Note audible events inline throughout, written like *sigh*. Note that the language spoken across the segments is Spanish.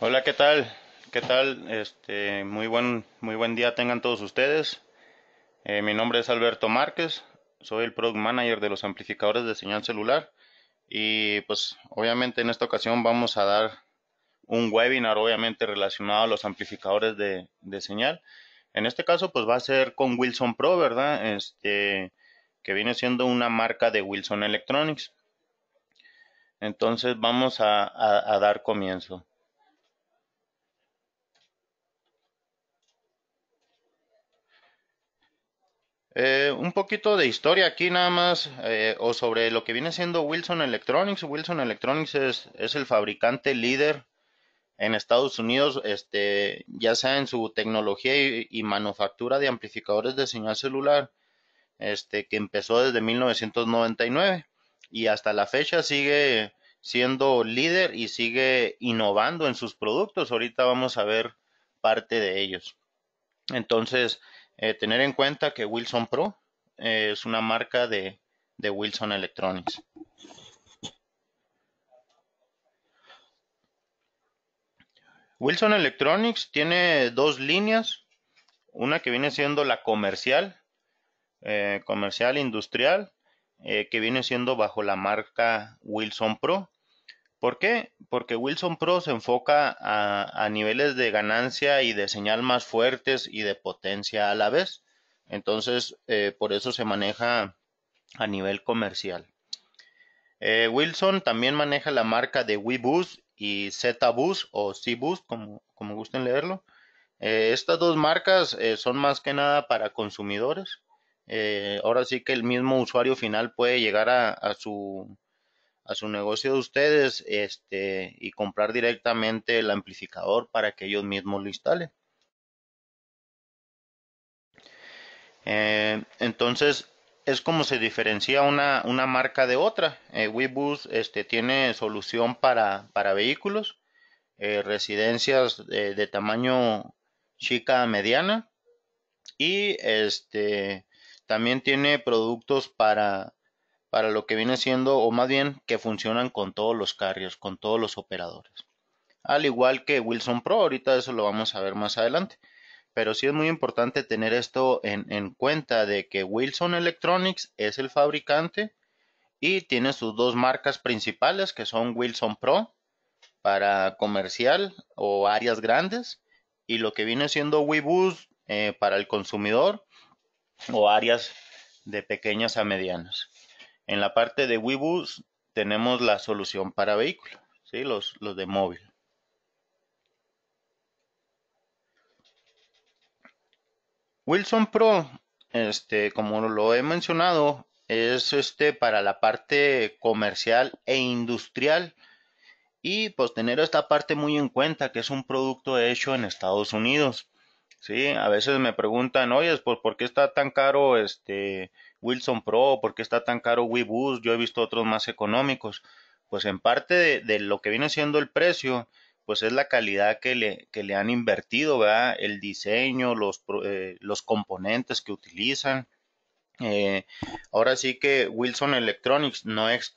Hola, ¿qué tal? ¿Qué tal? Este, muy buen, muy buen día tengan todos ustedes. Eh, mi nombre es Alberto Márquez, soy el Product Manager de los amplificadores de señal celular y pues obviamente en esta ocasión vamos a dar un webinar obviamente relacionado a los amplificadores de, señal. En este caso pues va a ser con Wilson Pro, ¿verdad? Este, que viene siendo una marca de Wilson Electronics. Entonces vamos a dar comienzo. Eh, un poquito de historia aquí nada más, eh, o sobre lo que viene siendo Wilson Electronics. Wilson Electronics es, el fabricante líder en Estados Unidos, este, ya sea en su tecnología y, y, manufactura de amplificadores de señal celular, este, que empezó desde 1999 y hasta la fecha sigue siendo líder y sigue innovando en sus productos. Ahorita vamos a ver parte de ellos. Entonces, eh, tener en cuenta que Wilson Pro eh, es una marca de, Wilson Electronics. Wilson Electronics tiene dos líneas, una que viene siendo la comercial, eh, comercial industrial, que viene siendo bajo la marca Wilson Pro, ¿Por qué? Porque Wilson Pro se enfoca a, niveles de ganancia y de señal más fuertes y de potencia a la vez. Entonces, eh, por eso se maneja a nivel comercial. Eh, Wilson también maneja la marca de WeBoost y ZBoost o CBoost, como, gusten leerlo. Eh, estas dos marcas son más que nada para consumidores. ahora sí que el mismo usuario final puede llegar a su a su negocio de ustedes este, y comprar directamente el amplificador para que ellos mismos lo instalen. Eh, entonces, es como se diferencia una, una marca de otra. Eh, Webus este, tiene solución para, vehículos, eh, residencias de, tamaño chica mediana y este, también tiene productos para para lo que viene siendo, o más bien que funcionan con todos los carrios, con todos los operadores. Al igual que Wilson Pro, ahorita eso lo vamos a ver más adelante. Pero sí es muy importante tener esto en, cuenta de que Wilson Electronics es el fabricante y tiene sus dos marcas principales que son Wilson Pro para comercial o áreas grandes y lo que viene siendo WeBoost eh, para el consumidor o áreas de pequeñas a medianas. En la parte de Webus tenemos la solución para vehículos, ¿sí? los, de móvil. Wilson Pro, este, como lo he mencionado, es este para la parte comercial e industrial y pues tener esta parte muy en cuenta que es un producto hecho en Estados Unidos. Sí, a veces me preguntan, oye, pues ¿por qué está tan caro este Wilson Pro, por qué está tan caro Boost, yo he visto otros más económicos. Pues en parte de, lo que viene siendo el precio, pues es la calidad que le, que le han invertido, ¿verdad? El diseño, los, eh, los componentes que utilizan. Eh, ahora sí que Wilson Electronics no es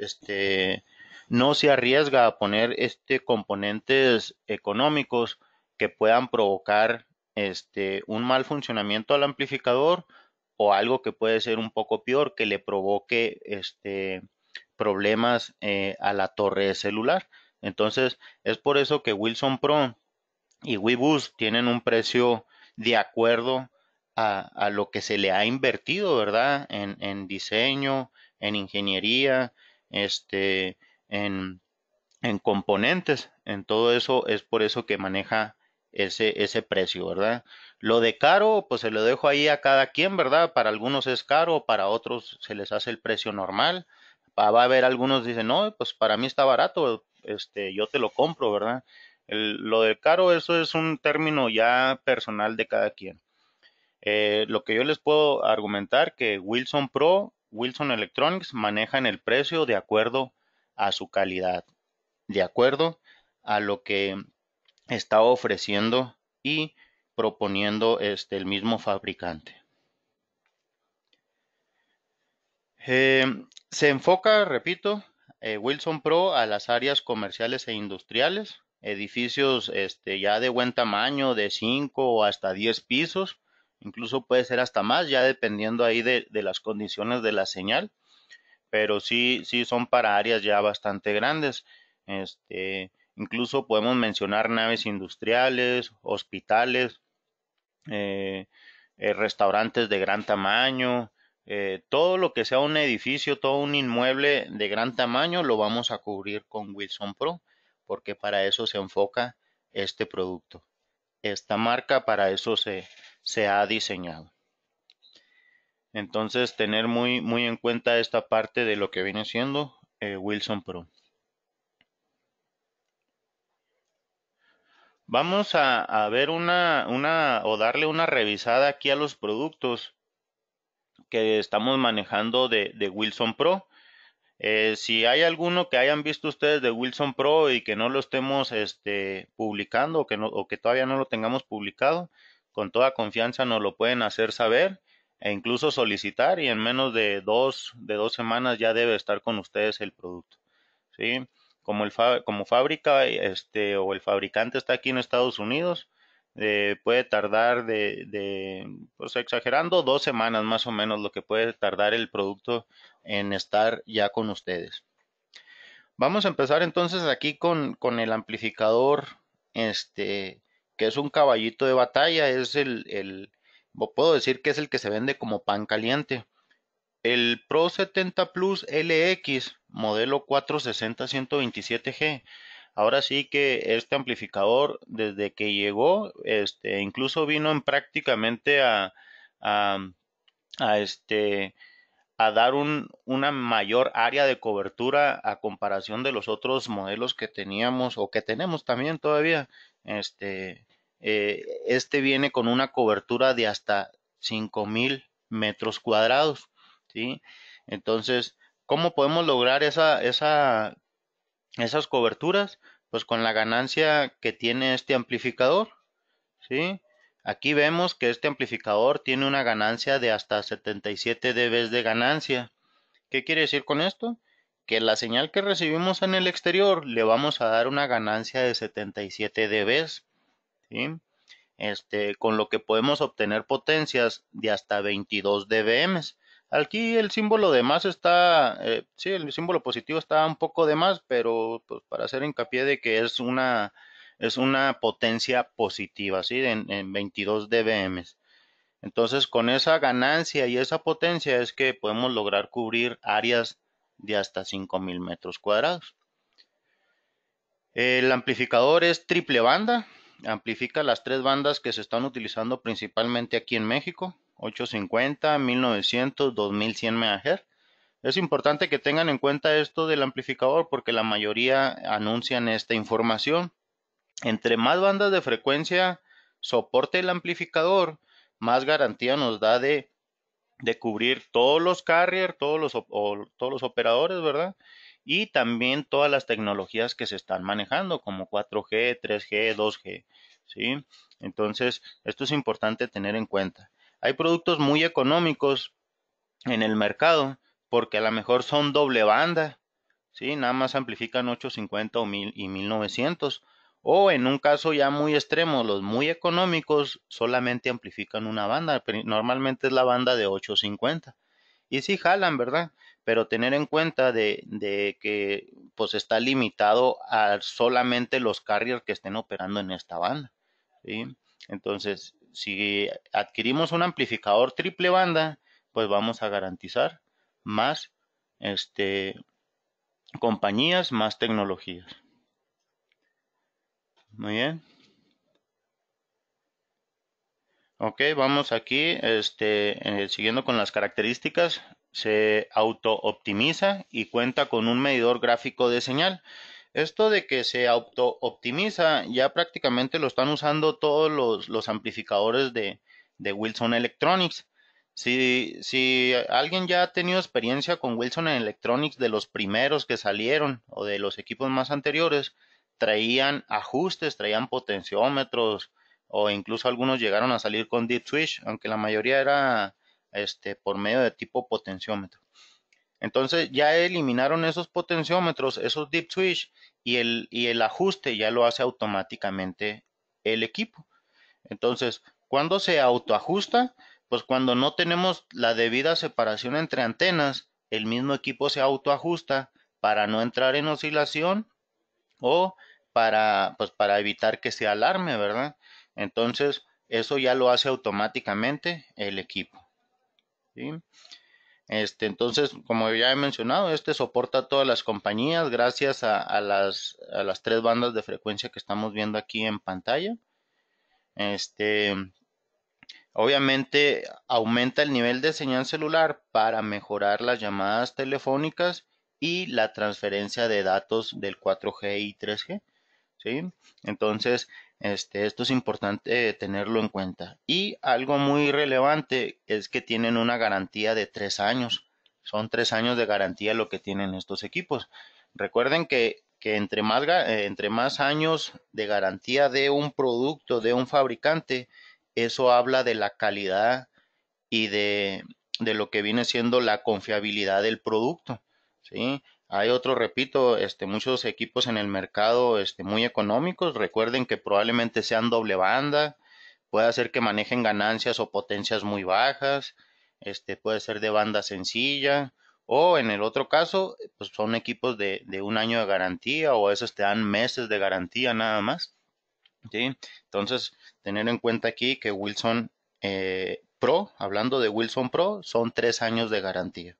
este no se arriesga a poner este componentes económicos que puedan provocar este un mal funcionamiento al amplificador o algo que puede ser un poco peor que le provoque este, problemas eh, a la torre celular. Entonces, es por eso que Wilson Pro y WeBoost tienen un precio de acuerdo a, a, lo que se le ha invertido, ¿verdad? En, en diseño, en ingeniería, este, en, en, componentes, en todo eso, es por eso que maneja ese, ese precio, ¿verdad? Lo de caro, pues se lo dejo ahí a cada quien, ¿verdad? Para algunos es caro, para otros se les hace el precio normal. Va a haber algunos dicen, no, pues para mí está barato, este, yo te lo compro, ¿verdad? lo de caro, eso es un término ya personal de cada quien. Eh, lo que yo les puedo argumentar que Wilson Pro, Wilson Electronics manejan el precio de acuerdo a su calidad, de acuerdo a lo que está ofreciendo y proponiendo este, el mismo fabricante. Em, se enfoca, repito, eh, Wilson Pro a las áreas comerciales e industriales, edificios este, ya de buen tamaño, de 5 o hasta 10 pisos, incluso puede ser hasta más, ya dependiendo ahí de, de, las condiciones de la señal, pero sí, sí son para áreas ya bastante grandes. Este, Incluso podemos mencionar naves industriales, hospitales, eh, eh, restaurantes de gran tamaño, eh, todo lo que sea un edificio, todo un inmueble de gran tamaño lo vamos a cubrir con Wilson Pro, porque para eso se enfoca este producto. Esta marca para eso se, ha diseñado. Entonces, tener muy, en cuenta esta parte de lo que viene siendo Wilson Pro. Vamos a, ver una, una o darle una revisada aquí a los productos que estamos manejando de, Wilson Pro. Eh, si hay alguno que hayan visto ustedes de Wilson Pro y que no lo estemos este, publicando o que, todavía no lo tengamos publicado, con toda confianza nos lo pueden hacer saber e incluso solicitar y en menos de dos, de dos semanas ya debe estar con ustedes el producto. ¿sí? como el como fábrica este o el fabricante está aquí en Estados Unidos eh, puede tardar de, pues exagerando dos semanas más o menos lo que puede tardar el producto en estar ya con ustedes vamos a empezar entonces aquí con, con el amplificador este que es un caballito de batalla es el, el puedo decir que es el que se vende como pan caliente el Pro 70 Plus LX, modelo 460-127G. Ahora sí que este amplificador, desde que llegó, este, incluso vino en prácticamente a, a, este, a dar una mayor área de cobertura a comparación de los otros modelos que teníamos o que tenemos también todavía. Este, eh, este viene con una cobertura de hasta 5000 metros cuadrados. ¿sí? Entonces, ¿cómo podemos lograr esa, esas coberturas? Pues con la ganancia que tiene este amplificador, ¿sí? Aquí vemos que este amplificador tiene una ganancia de hasta 77 dB de ganancia. ¿Qué quiere decir con esto? Que la señal que recibimos en el exterior le vamos a dar una ganancia de 77 dB. ¿sí? Este, con lo que podemos obtener potencias de hasta 22 dBm. Aquí el símbolo de más está, eh, sí, el símbolo positivo está un poco de más, pero pues, para hacer hincapié de que es una, es una potencia positiva, ¿sí? En, en 22 dBm. Entonces, con esa ganancia y esa potencia es que podemos lograr cubrir áreas de hasta 5000 metros cuadrados. El amplificador es triple banda, amplifica las tres bandas que se están utilizando principalmente aquí en México. 850, 1900, 2100 MHz. Es importante que tengan en cuenta esto del amplificador porque la mayoría anuncian esta información. Entre más bandas de frecuencia soporte el amplificador, más garantía nos da de, de cubrir todos los carriers, todos los, todos los operadores, ¿verdad? Y también todas las tecnologías que se están manejando, como 4G, 3G, 2G, ¿sí? Entonces, esto es importante tener en cuenta. Hay productos muy económicos en el mercado porque a lo mejor son doble banda, ¿sí? Nada más amplifican 850 o 1000 y 1900. O en un caso ya muy extremo, los muy económicos solamente amplifican una banda, normalmente es la banda de 850. Y sí jalan, ¿verdad? Pero tener en cuenta de, que pues está limitado a solamente los carriers que estén operando en esta banda. ¿sí? Entonces, si adquirimos un amplificador triple banda, pues vamos a garantizar más este, compañías, más tecnologías. Muy bien. Ok, vamos aquí, este, siguiendo con las características, se auto-optimiza y cuenta con un medidor gráfico de señal. Esto de que se auto optimiza ya prácticamente lo están usando todos los, amplificadores de, Wilson Electronics. Si, alguien ya ha tenido experiencia con Wilson Electronics de los primeros que salieron o de los equipos más anteriores, traían ajustes, traían potenciómetros o incluso algunos llegaron a salir con deep switch, aunque la mayoría era este, por medio de tipo potenciómetro. Entonces ya eliminaron esos potenciómetros, esos deep switch y el, y el ajuste ya lo hace automáticamente el equipo. Entonces, cuando se autoajusta? Pues cuando no tenemos la debida separación entre antenas, el mismo equipo se autoajusta para no entrar en oscilación o para, pues, para evitar que se alarme, ¿verdad? Entonces, eso ya lo hace automáticamente el equipo. ¿sí? Este, entonces, como ya he mencionado, este soporta a todas las compañías gracias a, las, tres bandas de frecuencia que estamos viendo aquí en pantalla. Este, obviamente aumenta el nivel de señal celular para mejorar las llamadas telefónicas y la transferencia de datos del 4G y 3G. ¿sí? Entonces, este, esto es importante eh, tenerlo en cuenta. Y algo muy relevante es que tienen una garantía de tres años. Son tres años de garantía lo que tienen estos equipos. Recuerden que, que entre, más, eh, entre más años de garantía de un producto, de un fabricante, eso habla de la calidad y de, de lo que viene siendo la confiabilidad del producto. ¿sí? Hay otro, repito, este, muchos equipos en el mercado este, muy económicos. Recuerden que probablemente sean doble banda. Puede ser que manejen ganancias o potencias muy bajas. Este, puede ser de banda sencilla. O en el otro caso, pues son equipos de, un año de garantía o esos te dan meses de garantía nada más. Entonces, tener en cuenta aquí que Wilson eh, Pro, hablando de Wilson Pro, son tres años de garantía.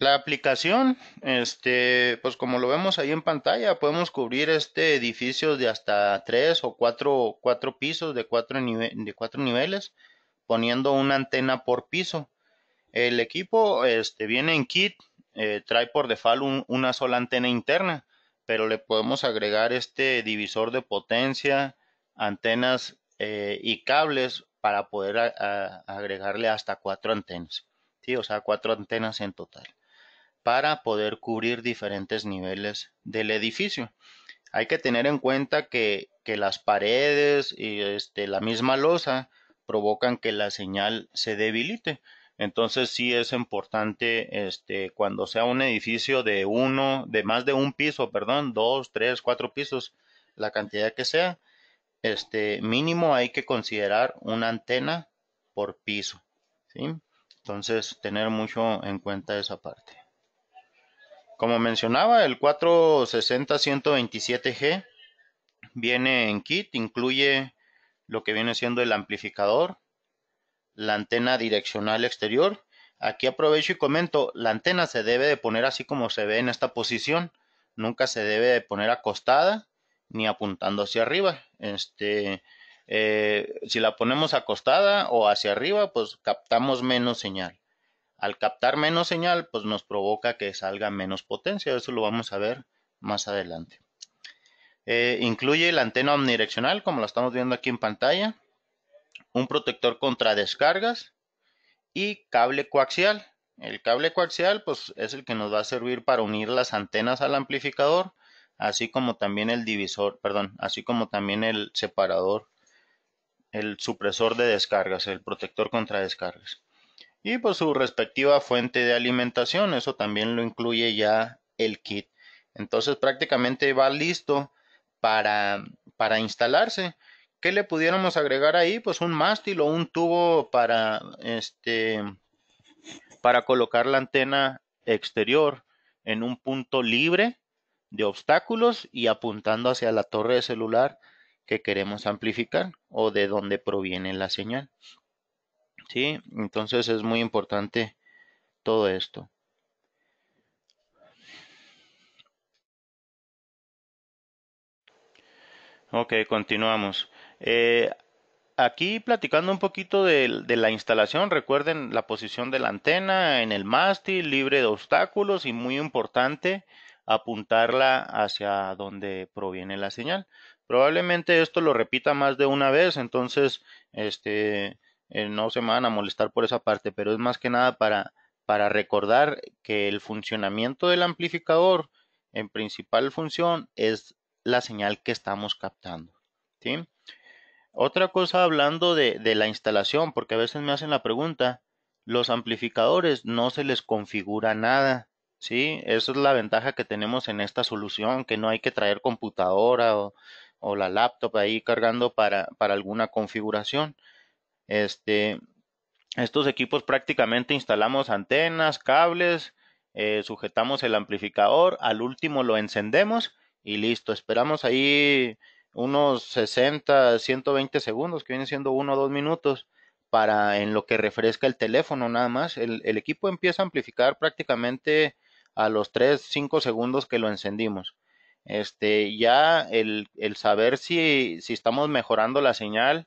La aplicación, este, pues como lo vemos ahí en pantalla, podemos cubrir este edificio de hasta tres o cuatro, pisos de cuatro, niveles, poniendo una antena por piso. El equipo este, viene en kit, eh, trae por default una sola antena interna, pero le podemos agregar este divisor de potencia, antenas eh, y cables para poder agregarle hasta cuatro antenas. Sí, o sea, cuatro antenas en total para poder cubrir diferentes niveles del edificio. Hay que tener en cuenta que, las paredes y este, la misma losa provocan que la señal se debilite. Entonces sí es importante este, cuando sea un edificio de uno, de más de un piso, perdón, dos, tres, cuatro pisos, la cantidad que sea, este mínimo hay que considerar una antena por piso. ¿sí? Entonces tener mucho en cuenta esa parte. Como mencionaba, el 460-127G viene en kit, incluye lo que viene siendo el amplificador, la antena direccional exterior. Aquí aprovecho y comento, la antena se debe de poner así como se ve en esta posición, nunca se debe de poner acostada ni apuntando hacia arriba. Este, eh, si la ponemos acostada o hacia arriba, pues captamos menos señal al captar menos señal, pues nos provoca que salga menos potencia. Eso lo vamos a ver más adelante. Eh, incluye la antena omnidireccional, como la estamos viendo aquí en pantalla, un protector contra descargas y cable coaxial. El cable coaxial pues, es el que nos va a servir para unir las antenas al amplificador, así como también el divisor, perdón, así como también el separador, el supresor de descargas, el protector contra descargas y pues su respectiva fuente de alimentación. Eso también lo incluye ya el kit. Entonces prácticamente va listo para, para instalarse. ¿Qué le pudiéramos agregar ahí? Pues un mástil o un tubo para este para colocar la antena exterior en un punto libre de obstáculos y apuntando hacia la torre de celular que queremos amplificar o de donde proviene la señal. ¿sí? Entonces es muy importante todo esto. Ok, continuamos. Eh, aquí platicando un poquito de, de, la instalación, recuerden la posición de la antena en el mástil, libre de obstáculos y muy importante apuntarla hacia donde proviene la señal. Probablemente esto lo repita más de una vez, entonces este, eh, no se me van a molestar por esa parte, pero es más que nada para, para recordar que el funcionamiento del amplificador en principal función es la señal que estamos captando. Otra cosa hablando de, de, la instalación, porque a veces me hacen la pregunta, los amplificadores no se les configura nada, ¿sí? Esa es la ventaja que tenemos en esta solución, que no hay que traer computadora o, o la laptop ahí cargando para, para alguna configuración. Este, estos equipos prácticamente instalamos antenas, cables, eh, sujetamos el amplificador, al último lo encendemos y listo. Esperamos ahí unos 60, 120 segundos, que viene siendo uno o dos minutos, para en lo que refresca el teléfono nada más. El, equipo empieza a amplificar prácticamente a los 3, 5 segundos que lo encendimos. Este, ya el, saber si estamos mejorando la señal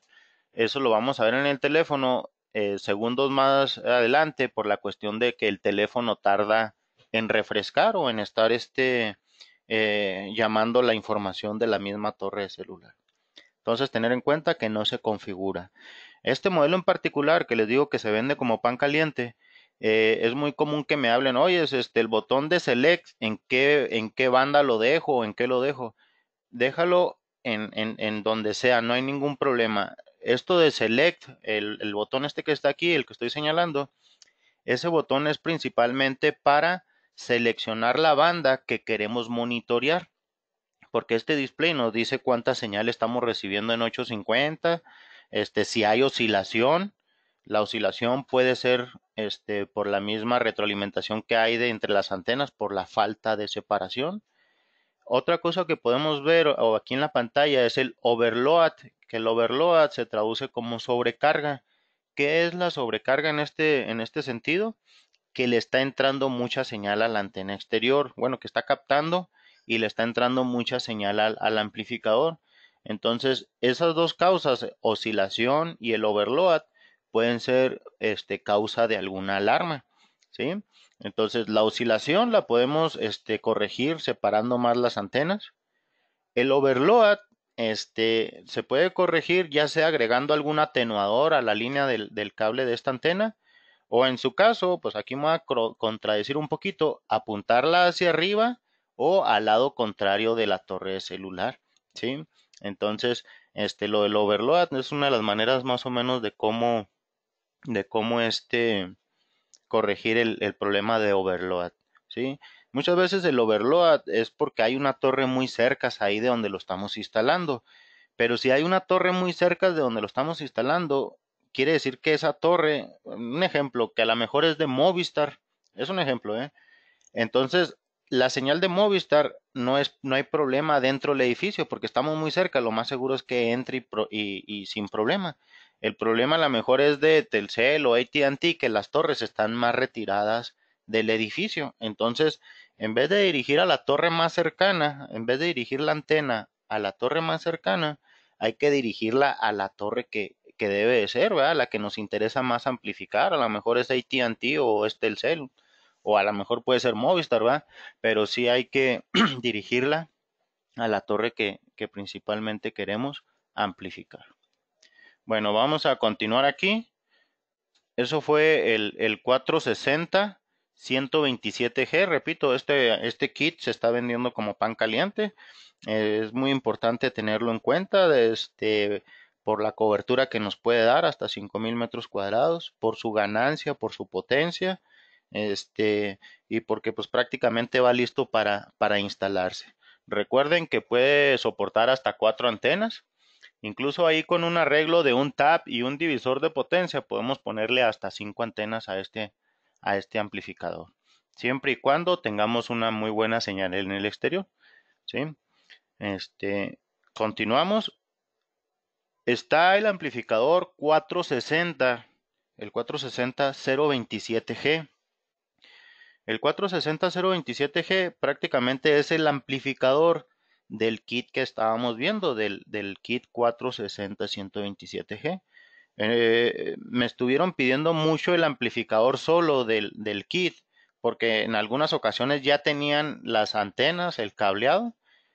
eso lo vamos a ver en el teléfono eh, segundos más adelante por la cuestión de que el teléfono tarda en refrescar o en estar este, eh, llamando la información de la misma torre de celular. Entonces, tener en cuenta que no se configura. Este modelo en particular, que les digo que se vende como pan caliente, eh, es muy común que me hablen, oye, es este, el botón de select, ¿en qué, en qué banda lo dejo? ¿En qué lo dejo? Déjalo en, en donde sea, no hay ningún problema. Esto de Select, el, botón este que está aquí, el que estoy señalando, ese botón es principalmente para seleccionar la banda que queremos monitorear. Porque este display nos dice cuánta señal estamos recibiendo en 850, este, si hay oscilación. La oscilación puede ser este, por la misma retroalimentación que hay de entre las antenas, por la falta de separación. Otra cosa que podemos ver o aquí en la pantalla es el overload, que el overload se traduce como sobrecarga. ¿Qué es la sobrecarga en este, en este sentido? Que le está entrando mucha señal a la antena exterior, bueno, que está captando y le está entrando mucha señal al, amplificador. Entonces, esas dos causas, oscilación y el overload, pueden ser este, causa de alguna alarma. ¿sí? Entonces, la oscilación la podemos este, corregir separando más las antenas. El overload este, se puede corregir ya sea agregando algún atenuador a la línea del, del cable de esta antena. O en su caso, pues aquí me voy a contradecir un poquito, apuntarla hacia arriba o al lado contrario de la torre celular. ¿sí? Entonces, este, lo del overload es una de las maneras más o menos de cómo, de cómo este, corregir el, problema de overload, ¿sí? Muchas veces el overload es porque hay una torre muy cerca ahí de donde lo estamos instalando. Pero si hay una torre muy cerca de donde lo estamos instalando, quiere decir que esa torre, un ejemplo, que a lo mejor es de Movistar, es un ejemplo, ¿eh? Entonces, la señal de Movistar no es, no hay problema dentro del edificio, porque estamos muy cerca, lo más seguro es que entre y sin problema. El problema a lo mejor es de Telcel o ATT que las torres están más retiradas del edificio. Entonces, en vez de dirigir a la torre más cercana, en vez de dirigir la antena a la torre más cercana, hay que dirigirla a la torre que, debe de ser, ¿verdad? La que nos interesa más amplificar. A lo mejor es ATT o es Telcel o a lo mejor puede ser Movistar, ¿verdad? Pero sí hay que *clears throat* dirigirla a la torre que, que principalmente queremos amplificar. Bueno, vamos a continuar aquí. Eso fue el, 460 127G. Repito, este, este kit se está vendiendo como pan caliente. Eh, es muy importante tenerlo en cuenta este, por la cobertura que nos puede dar hasta 5000 metros cuadrados, por su ganancia, por su potencia este, y porque pues prácticamente va listo para, para instalarse. Recuerden que puede soportar hasta cuatro antenas Incluso ahí con un arreglo de un tap y un divisor de potencia podemos ponerle hasta 5 antenas a este, a este amplificador. Siempre y cuando tengamos una muy buena señal en el exterior. ¿sí? Este, continuamos. Está el amplificador 460, el 460 027G. El 460 027G prácticamente es el amplificador del kit que estábamos viendo, del, del kit 460-127G. Eh, me estuvieron pidiendo mucho el amplificador solo del, del, kit, porque en algunas ocasiones ya tenían las antenas, el cableado,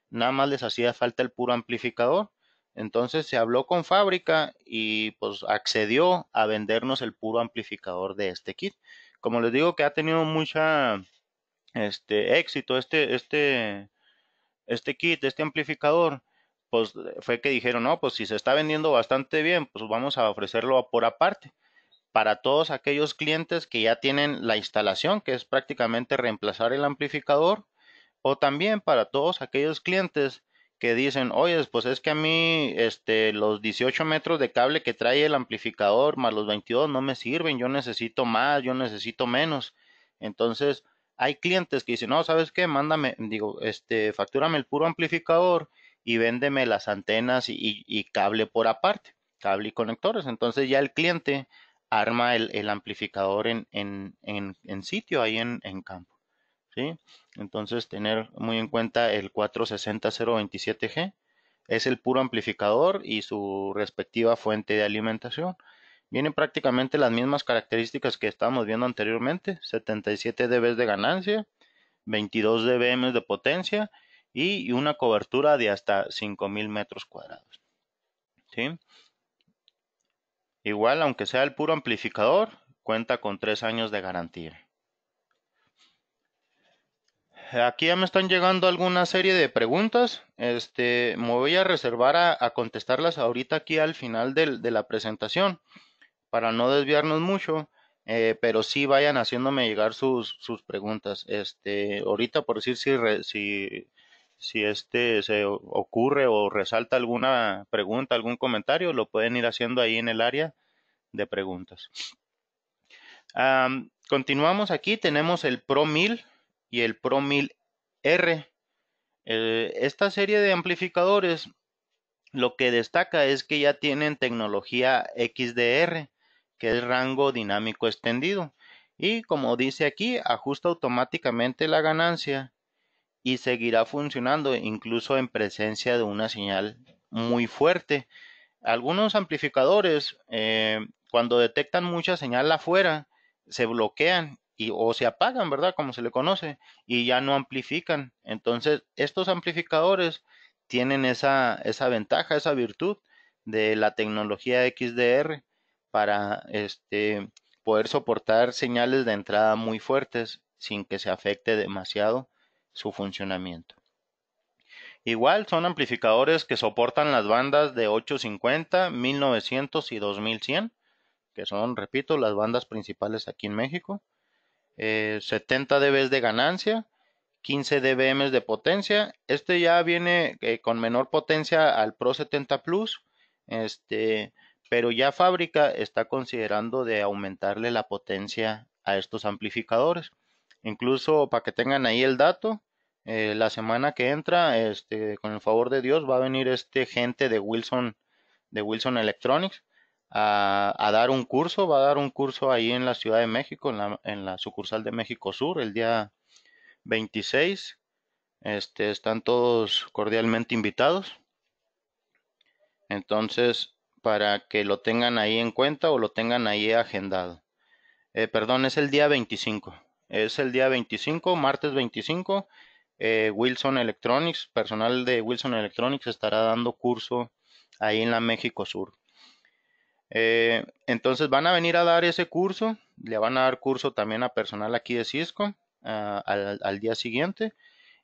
nada más les hacía falta el puro amplificador. Entonces se habló con fábrica y pues accedió a vendernos el puro amplificador de este kit. Como les digo que ha tenido mucha este éxito este este este kit, este amplificador, pues eh, fue que dijeron, no, pues si se está vendiendo bastante bien, pues vamos a ofrecerlo por aparte para todos aquellos clientes que ya tienen la instalación, que es prácticamente reemplazar el amplificador, o también para todos aquellos clientes que dicen, oye, pues es que a mí este, los 18 metros de cable que trae el amplificador más los 22 no me sirven, yo necesito más, yo necesito menos. Entonces, hay clientes que dicen, no, ¿sabes qué? Mándame, digo, este, factúrame el puro amplificador y véndeme las antenas y, y, cable por aparte, cable y conectores. Entonces ya el cliente arma el, el amplificador en, en, en, en, sitio, ahí en, campo. ¿sí? Entonces tener muy en cuenta el 460-027G. Es el puro amplificador y su respectiva fuente de alimentación vienen prácticamente las mismas características que estábamos viendo anteriormente, 77 dB de ganancia, 22 dBm de potencia y una cobertura de hasta 5000 metros cuadrados. Igual, aunque sea el puro amplificador, cuenta con 3 años de garantía. Aquí ya me están llegando alguna serie de preguntas. Este, me voy a reservar a, a contestarlas ahorita aquí al final de la presentación para no desviarnos mucho, eh, pero sí vayan haciéndome llegar sus, preguntas. Este, ahorita por decir si, si, este se ocurre o resalta alguna pregunta, algún comentario, lo pueden ir haciendo ahí en el área de preguntas. continuamos aquí, tenemos el Pro 1000 y el Pro 1000R. Eh, esta serie de amplificadores lo que destaca es que ya tienen tecnología XDR que es rango dinámico extendido. Y como dice aquí, ajusta automáticamente la ganancia y seguirá funcionando incluso en presencia de una señal muy fuerte. Algunos amplificadores, eh, cuando detectan mucha señal afuera, se bloquean y, o se apagan, ¿verdad? Como se le conoce, y ya no amplifican. Entonces, estos amplificadores tienen esa, esa ventaja, esa virtud de la tecnología XDR para este, poder soportar señales de entrada muy fuertes sin que se afecte demasiado su funcionamiento. Igual son amplificadores que soportan las bandas de 850, 1900 y 2100, que son, repito, las bandas principales aquí en México. 70 eh, dB de ganancia, 15 dBm de potencia. Este ya viene eh, con menor potencia al Pro 70 Plus. Este, pero ya fábrica está considerando de aumentarle la potencia a estos amplificadores. Incluso para que tengan ahí el dato, eh, la semana que entra, este, con el favor de Dios, va a venir este gente de Wilson, de Wilson Electronics, a, dar un curso, va a dar un curso ahí en la Ciudad de México, en la, sucursal de México Sur, el día 26. Este, están todos cordialmente invitados. Entonces, para que lo tengan ahí en cuenta o lo tengan ahí agendado. Eh, perdón, es el día 25. Es el día 25, martes 25. Eh, Wilson Electronics, personal de Wilson Electronics estará dando curso ahí en la México Sur. Eh, entonces van a venir a dar ese curso, le van a dar curso también a personal aquí de Cisco al, día siguiente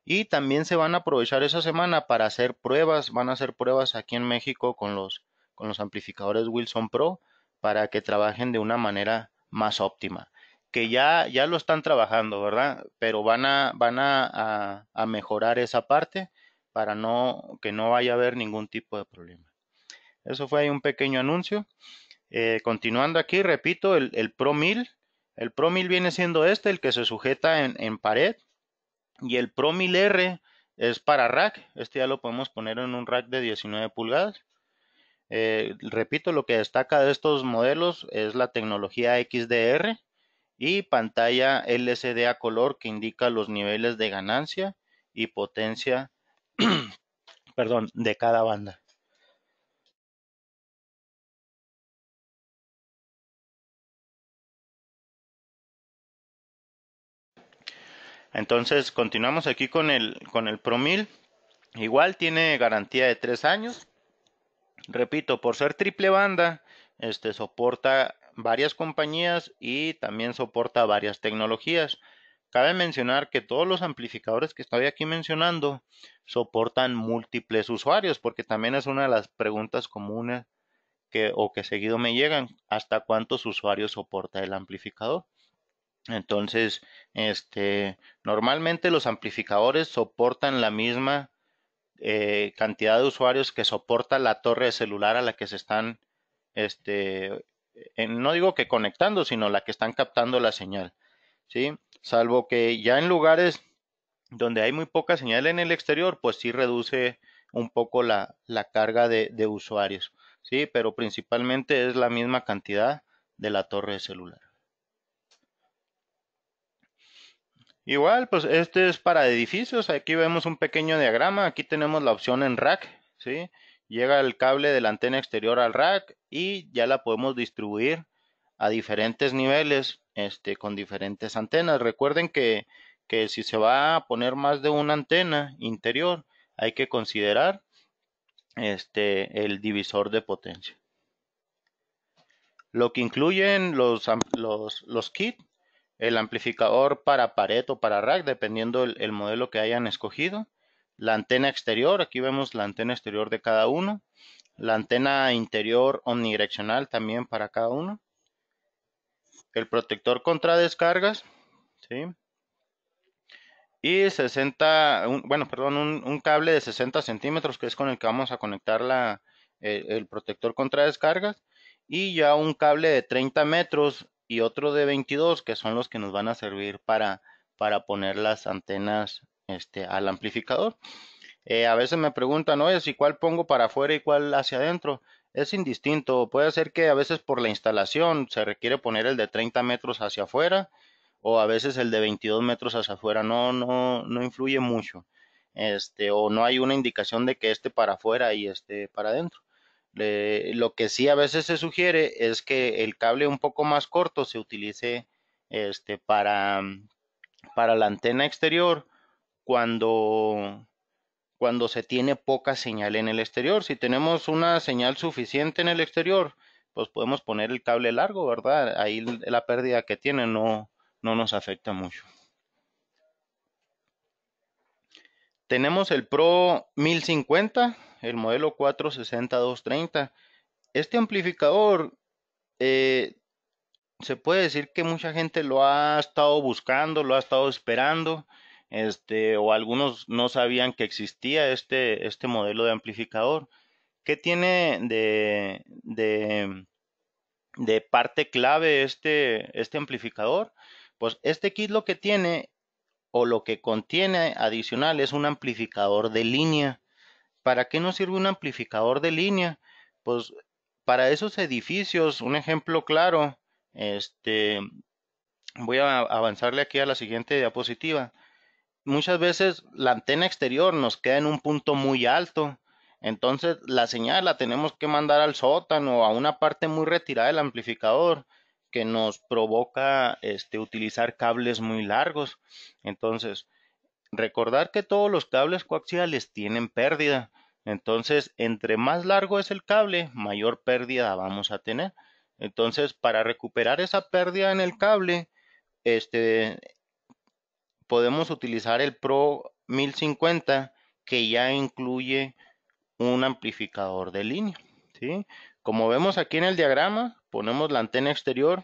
y también se van a aprovechar esa semana para hacer pruebas, van a hacer pruebas aquí en México con los con los amplificadores Wilson Pro para que trabajen de una manera más óptima. Que ya, ya lo están trabajando, ¿verdad? Pero van a, van a, a mejorar esa parte para no, que no vaya a haber ningún tipo de problema. Eso fue ahí un pequeño anuncio. Eh, continuando aquí, repito, el, el Pro 1000. El Pro 1000 viene siendo este, el que se sujeta en, en pared. Y el Pro 1000R es para rack. Este ya lo podemos poner en un rack de 19 pulgadas. Eh, repito, lo que destaca de estos modelos es la tecnología XDR y pantalla LCD a color que indica los niveles de ganancia y potencia *clears throat* perdón, de cada banda. Entonces continuamos aquí con el, con el Promil. Igual tiene garantía de tres años repito, por ser triple banda, este soporta varias compañías y también soporta varias tecnologías. Cabe mencionar que todos los amplificadores que estoy aquí mencionando soportan múltiples usuarios, porque también es una de las preguntas comunes que o que seguido me llegan, hasta cuántos usuarios soporta el amplificador. Entonces, este, normalmente los amplificadores soportan la misma eh, cantidad de usuarios que soporta la torre celular a la que se están, este, no digo que conectando, sino la que están captando la señal, ¿sí? Salvo que ya en lugares donde hay muy poca señal en el exterior, pues sí reduce un poco la, carga de, de usuarios, ¿sí? Pero principalmente es la misma cantidad de la torre celular. Igual, pues este es para edificios. Aquí vemos un pequeño diagrama. Aquí tenemos la opción en rack, Llega el cable de la antena exterior al rack y ya la podemos distribuir a diferentes niveles este, con diferentes antenas. Recuerden que, si se va a poner más de una antena interior, hay que considerar este, el divisor de potencia. Lo que incluyen los, los kits el amplificador para pared o para rack, dependiendo el, modelo que hayan escogido, la antena exterior, aquí vemos la antena exterior de cada uno, la antena interior omnidireccional también para cada uno, el protector contra descargas, ¿sí? y 60, un, bueno, perdón, un, cable de 60 centímetros que es con el que vamos a conectar el, el protector contra descargas y ya un cable de 30 metros y otro de 22 que son los que nos van a servir para, para poner las antenas este, al amplificador. Eh, a veces me preguntan, oye, si cuál pongo para afuera y cuál hacia adentro. Es indistinto, puede ser que a veces por la instalación se requiere poner el de 30 metros hacia afuera o a veces el de 22 metros hacia afuera, no, no, no influye mucho. Este, o no hay una indicación de que esté para afuera y esté para adentro. Eh, lo que sí a veces se sugiere es que el cable un poco más corto se utilice este, para, para la antena exterior cuando, cuando se tiene poca señal en el exterior. Si tenemos una señal suficiente en el exterior, pues podemos poner el cable largo, ¿verdad? Ahí la pérdida que tiene no, no nos afecta mucho. Tenemos el Pro 1050 el modelo 460-230. Este amplificador eh, se puede decir que mucha gente lo ha estado buscando, lo ha estado esperando, este, o algunos no sabían que existía este, este modelo de amplificador. ¿Qué tiene de, de, de parte clave este, este amplificador? Pues este kit lo que tiene o lo que contiene adicional es un amplificador de línea. ¿Para qué nos sirve un amplificador de línea? Pues para esos edificios, un ejemplo claro, este, voy a avanzarle aquí a la siguiente diapositiva. Muchas veces la antena exterior nos queda en un punto muy alto, entonces la señal la tenemos que mandar al sótano, o a una parte muy retirada del amplificador que nos provoca este, utilizar cables muy largos. Entonces, Recordar que todos los cables coaxiales tienen pérdida. Entonces, entre más largo es el cable, mayor pérdida vamos a tener. Entonces, para recuperar esa pérdida en el cable, este, podemos utilizar el Pro 1050 que ya incluye un amplificador de línea. ¿sí? Como vemos aquí en el diagrama, ponemos la antena exterior,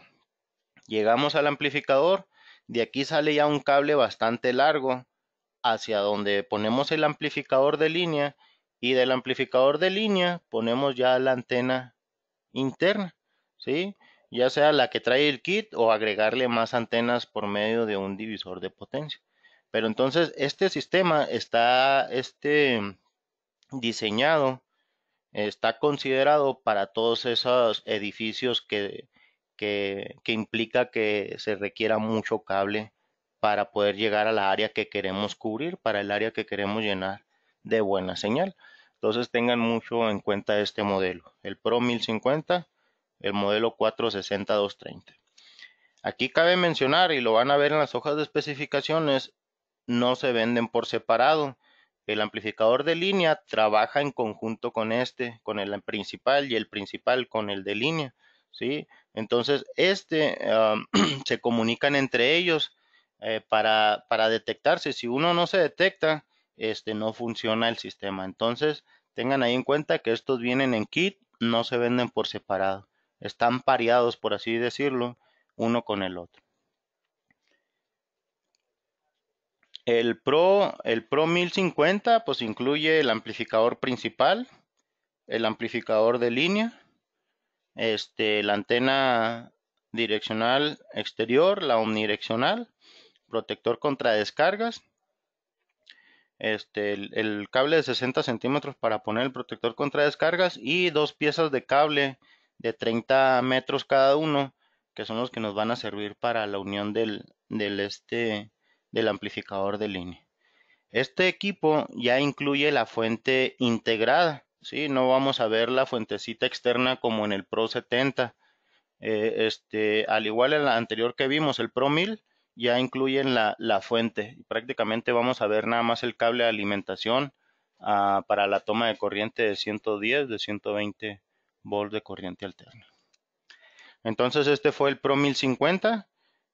llegamos al amplificador, de aquí sale ya un cable bastante largo hacia donde ponemos el amplificador de línea y del amplificador de línea ponemos ya la antena interna, ¿sí? ya sea la que trae el kit o agregarle más antenas por medio de un divisor de potencia. Pero entonces este sistema está este, diseñado, está considerado para todos esos edificios que, que, que implica que se requiera mucho cable para poder llegar a la área que queremos cubrir, para el área que queremos llenar de buena señal. Entonces tengan mucho en cuenta este modelo, el Pro 1050, el modelo 460-230. Aquí cabe mencionar, y lo van a ver en las hojas de especificaciones, no se venden por separado. El amplificador de línea trabaja en conjunto con este, con el principal y el principal con el de línea. ¿sí? Entonces, este ah, *clears throat* se comunican entre ellos eh, para, detectarse. Si uno no se detecta, este, no funciona el sistema. Entonces, tengan ahí en cuenta que estos vienen en kit, no se venden por separado. Están pareados, por así decirlo, uno con el otro. El Pro, el Pro 1050 pues incluye el amplificador principal, el amplificador de línea, este, la antena direccional exterior, la omnidireccional, protector contra descargas, este, el, cable de 60 centímetros para poner el protector contra descargas y dos piezas de cable de 30 metros cada uno que son los que nos van a servir para la unión del, del, este, del amplificador de línea. Este equipo ya incluye la fuente integrada, ¿sí? no vamos a ver la fuentecita externa como en el Pro 70. Eh, este, al igual en la anterior que vimos, el Pro 1000, ya incluyen la, fuente y prácticamente vamos a ver nada más el cable de alimentación ah, para la toma de corriente de 110 de 120 volts de corriente alterna entonces este fue el Pro 1050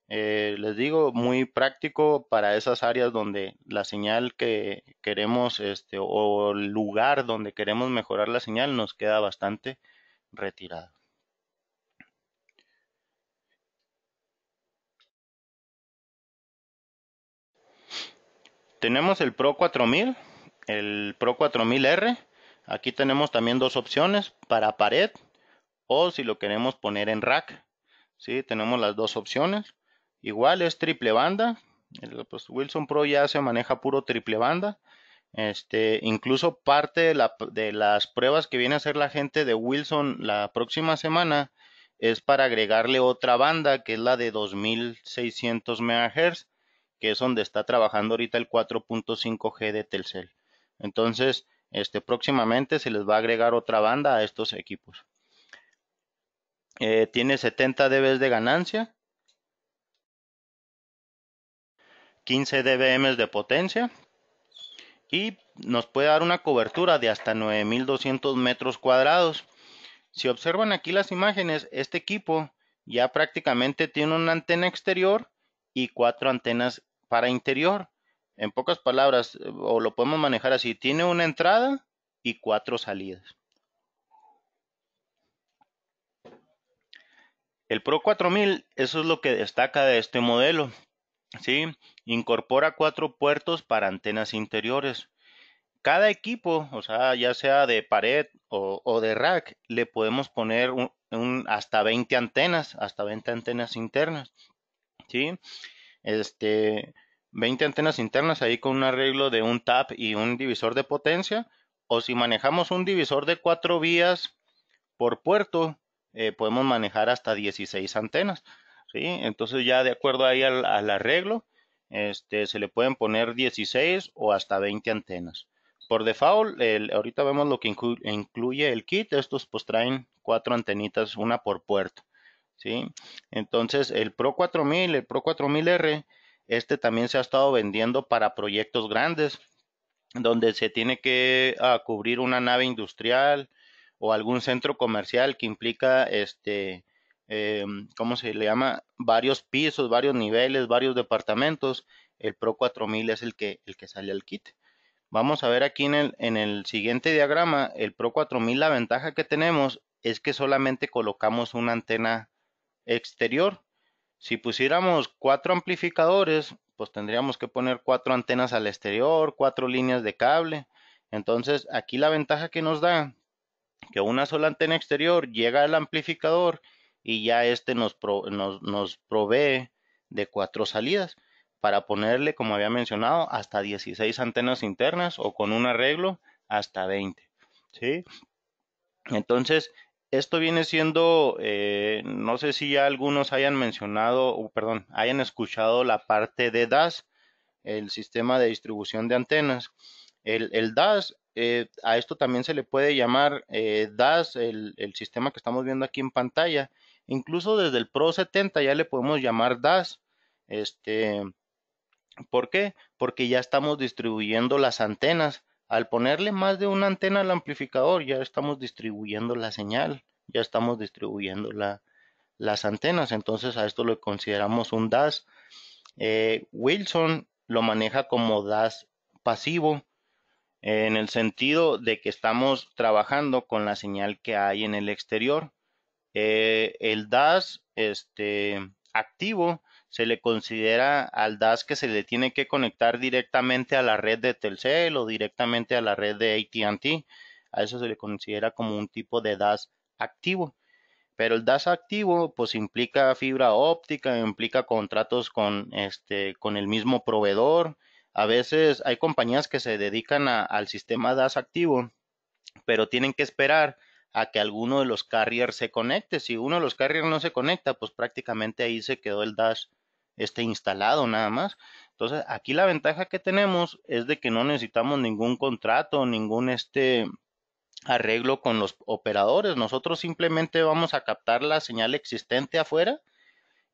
eh, les digo muy práctico para esas áreas donde la señal que queremos este, o el lugar donde queremos mejorar la señal nos queda bastante retirado Tenemos el Pro 4000, el Pro 4000R. Aquí tenemos también dos opciones para pared o si lo queremos poner en rack. ¿sí? Tenemos las dos opciones. Igual es triple banda. El, pues, Wilson Pro ya se maneja puro triple banda. Este, incluso parte de, de, las pruebas que viene a hacer la gente de Wilson la próxima semana es para agregarle otra banda que es la de 2600 MHz que es donde está trabajando ahorita el 4.5G de Telcel. Entonces, este, próximamente se les va a agregar otra banda a estos equipos. Eh, tiene 70 dB de ganancia, 15 dBm de potencia y nos puede dar una cobertura de hasta 9200 metros cuadrados. Si observan aquí las imágenes, este equipo ya prácticamente tiene una antena exterior y cuatro antenas para interior. En pocas palabras, eh, o lo podemos manejar así, tiene una entrada y cuatro salidas. El Pro 4000, eso es lo que destaca de este modelo. ¿sí? Incorpora cuatro puertos para antenas interiores. Cada equipo, o sea, ya sea de pared o, de rack, le podemos poner hasta 20 antenas, hasta 20 antenas internas. ¿sí? este, 20 antenas internas ahí con un arreglo de un tap y un divisor de potencia, o si manejamos un divisor de cuatro vías por puerto, eh, podemos manejar hasta 16 antenas. ¿sí? Entonces ya de acuerdo ahí al, arreglo, este, se le pueden poner 16 o hasta 20 antenas. Por default, el, ahorita vemos lo que incluye el kit. Estos pues traen cuatro antenitas, una por puerto. Entonces, el Pro 4000, el Pro 4000R, este también se ha estado vendiendo para proyectos grandes, donde se tiene que ah, cubrir una nave industrial o algún centro comercial que implica este em, ¿cómo se le llama? varios pisos, varios niveles, varios departamentos. El Pro 4000 es el que, el que sale al kit. Vamos a ver aquí en el, en el siguiente diagrama, el Pro 4000 la ventaja que tenemos es que solamente colocamos una antena exterior. Si pusiéramos cuatro amplificadores, pues tendríamos que poner cuatro antenas al exterior, cuatro líneas de cable. Entonces, aquí la ventaja que nos da que una sola antena exterior llega al amplificador y ya este nos, nos, nos provee de cuatro salidas para ponerle, como había mencionado, hasta 16 antenas internas o con un arreglo hasta 20. ¿sí? Entonces, esto viene siendo, eh, no sé si ya algunos hayan mencionado, o perdón, hayan escuchado la parte de DAS, el sistema de distribución de antenas. El, DAS, eh, a esto también se le puede llamar eh, DAS, el, sistema que estamos viendo aquí en pantalla. Incluso desde el Pro 70 ya le podemos llamar DAS. Este, ¿Por qué? Porque ya estamos distribuyendo las antenas al ponerle más de una antena al amplificador, ya estamos distribuyendo la señal, ya estamos distribuyendo las antenas. Entonces a esto lo consideramos un DAS. Eh, Wilson lo maneja como DAS pasivo, eh, en el sentido de que estamos trabajando con la señal que hay en el exterior. Eh, el DAS este, activo se le considera al DAS que se le tiene que conectar directamente a la red de Telcel o directamente a la red de ATT. A eso se le considera como un tipo de DAS activo. Pero el DAS activo pues implica fibra óptica, implica contratos con, este, con el mismo proveedor. A veces hay compañías que se dedican al sistema DAS activo, pero tienen que esperar a que alguno de los carriers se conecte. Si uno de los carriers no se conecta, pues prácticamente ahí se quedó el DAS esté instalado nada más. Entonces, aquí la ventaja que tenemos es de que no necesitamos ningún contrato, ningún este arreglo con los operadores. Nosotros simplemente vamos a captar la señal existente afuera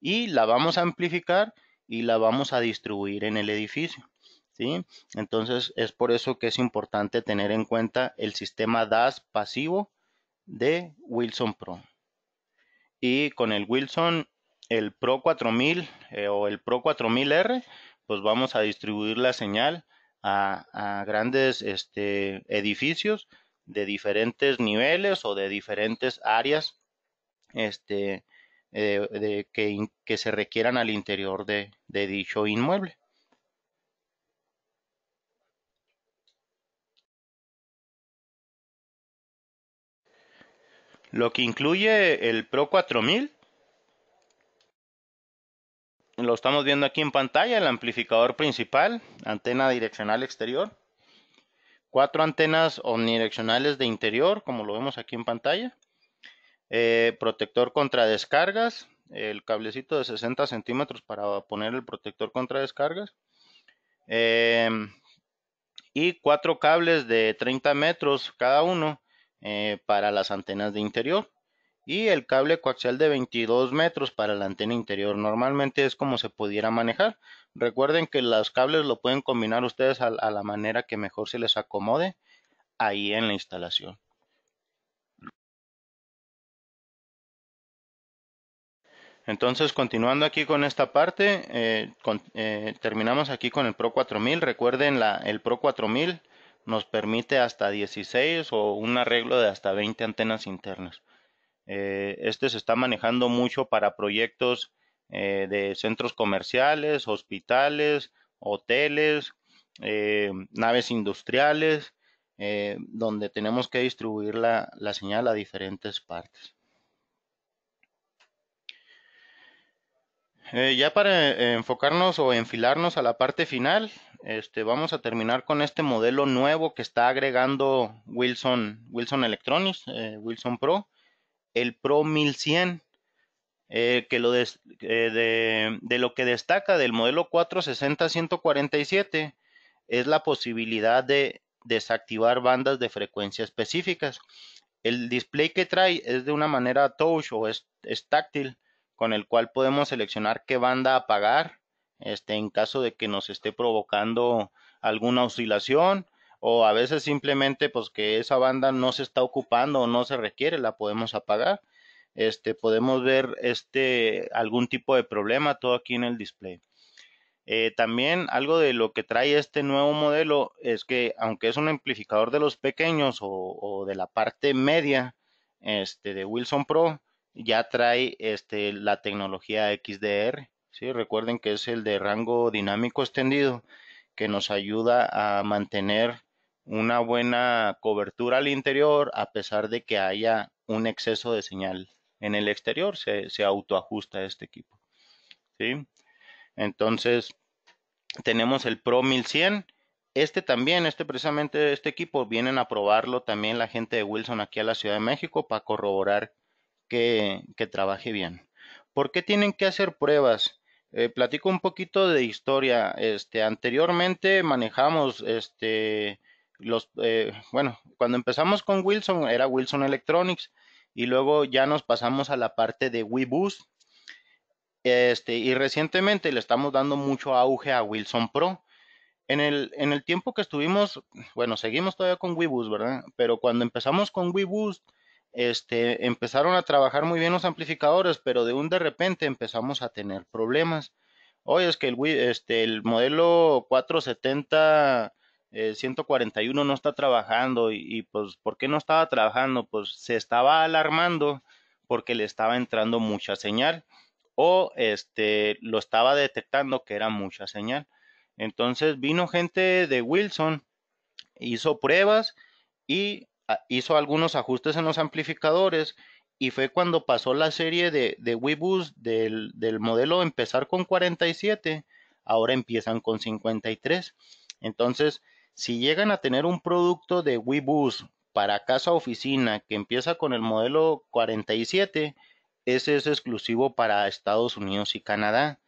y la vamos a amplificar y la vamos a distribuir en el edificio. ¿sí? Entonces es por eso que es importante tener en cuenta el sistema DAS pasivo de Wilson Pro. Y con el Wilson el Pro 4000 mil eh, o el Pro 4000R, pues vamos a distribuir la señal a, grandes este, edificios de diferentes niveles o de diferentes áreas este, eh, de, que, se requieran al interior de, de dicho inmueble. Lo que incluye el Pro 4000 lo estamos viendo aquí en pantalla, el amplificador principal, antena direccional exterior, cuatro antenas omnidireccionales de interior, como lo vemos aquí en pantalla, eh, protector contra descargas, el cablecito de 60 centímetros para poner el protector contra descargas, eh, y cuatro cables de 30 metros cada uno eh, para las antenas de interior y el cable coaxial de 22 metros para la antena interior. Normalmente es como se pudiera manejar. Recuerden que los cables lo pueden combinar ustedes a, la manera que mejor se les acomode ahí en la instalación. Entonces, continuando aquí con esta parte, eh, eh, terminamos aquí con el Pro 4000. Recuerden, la, el Pro 4000 nos permite hasta 16 o un arreglo de hasta 20 antenas internas. Eh, este se está manejando mucho para proyectos eh, de centros comerciales, hospitales, hoteles, eh, naves industriales, donde tenemos que distribuir la, señal a diferentes partes. ya para enfocarnos o enfilarnos a la parte final, este, vamos a terminar con este modelo nuevo que está agregando Wilson, Wilson Electronics, Wilson Pro el Pro 1100, eh, que lo eh, de, de, lo que destaca del modelo 460-147 es la posibilidad de desactivar bandas de frecuencia específicas. El display que trae es de una manera touch o es, es táctil, con el cual podemos seleccionar qué banda apagar este, en caso de que nos esté provocando alguna oscilación o a veces simplemente pues que esa banda no se está ocupando o no se requiere, la podemos apagar. Este, podemos ver este, algún tipo de problema, todo aquí en el display. Eh, también algo de lo que trae este nuevo modelo es que aunque es un amplificador de los pequeños o, de la parte media este, de Wilson Pro, ya trae este, la tecnología XDR. ¿sí? Recuerden que es el de rango dinámico extendido que nos ayuda a mantener una buena cobertura al interior a pesar de que haya un exceso de señal en el exterior, se, se autoajusta este equipo. ¿sí? Entonces, tenemos el Pro 1100. Este también, este precisamente, este equipo, vienen a probarlo también la gente de Wilson aquí a la Ciudad de México para corroborar que, que trabaje bien. ¿Por qué tienen que hacer pruebas? Eh, platico un poquito de historia. Este, anteriormente manejamos este, los, eh, bueno, cuando empezamos con Wilson era Wilson Electronics y luego ya nos pasamos a la parte de WeBoost. Este, y recientemente le estamos dando mucho auge a Wilson Pro. En el, en el tiempo que estuvimos, bueno, seguimos todavía con WeBoost, ¿verdad? Pero cuando empezamos con WeBoost, este, empezaron a trabajar muy bien los amplificadores, pero de un de repente empezamos a tener problemas. Hoy es que el, este, el modelo 470 y 141 no está trabajando y, pues ¿por qué no estaba trabajando? Pues se estaba alarmando porque le estaba entrando mucha señal o este lo estaba detectando que era mucha señal. Entonces vino gente de Wilson, hizo pruebas y ah, hizo algunos ajustes en los amplificadores y fue cuando pasó la serie de, de del, del modelo empezar con 47, ahora empiezan con 53. Entonces, si llegan a tener un producto de WeBus para casa oficina que empieza con el modelo 47, ese es exclusivo para Estados Unidos y Canadá.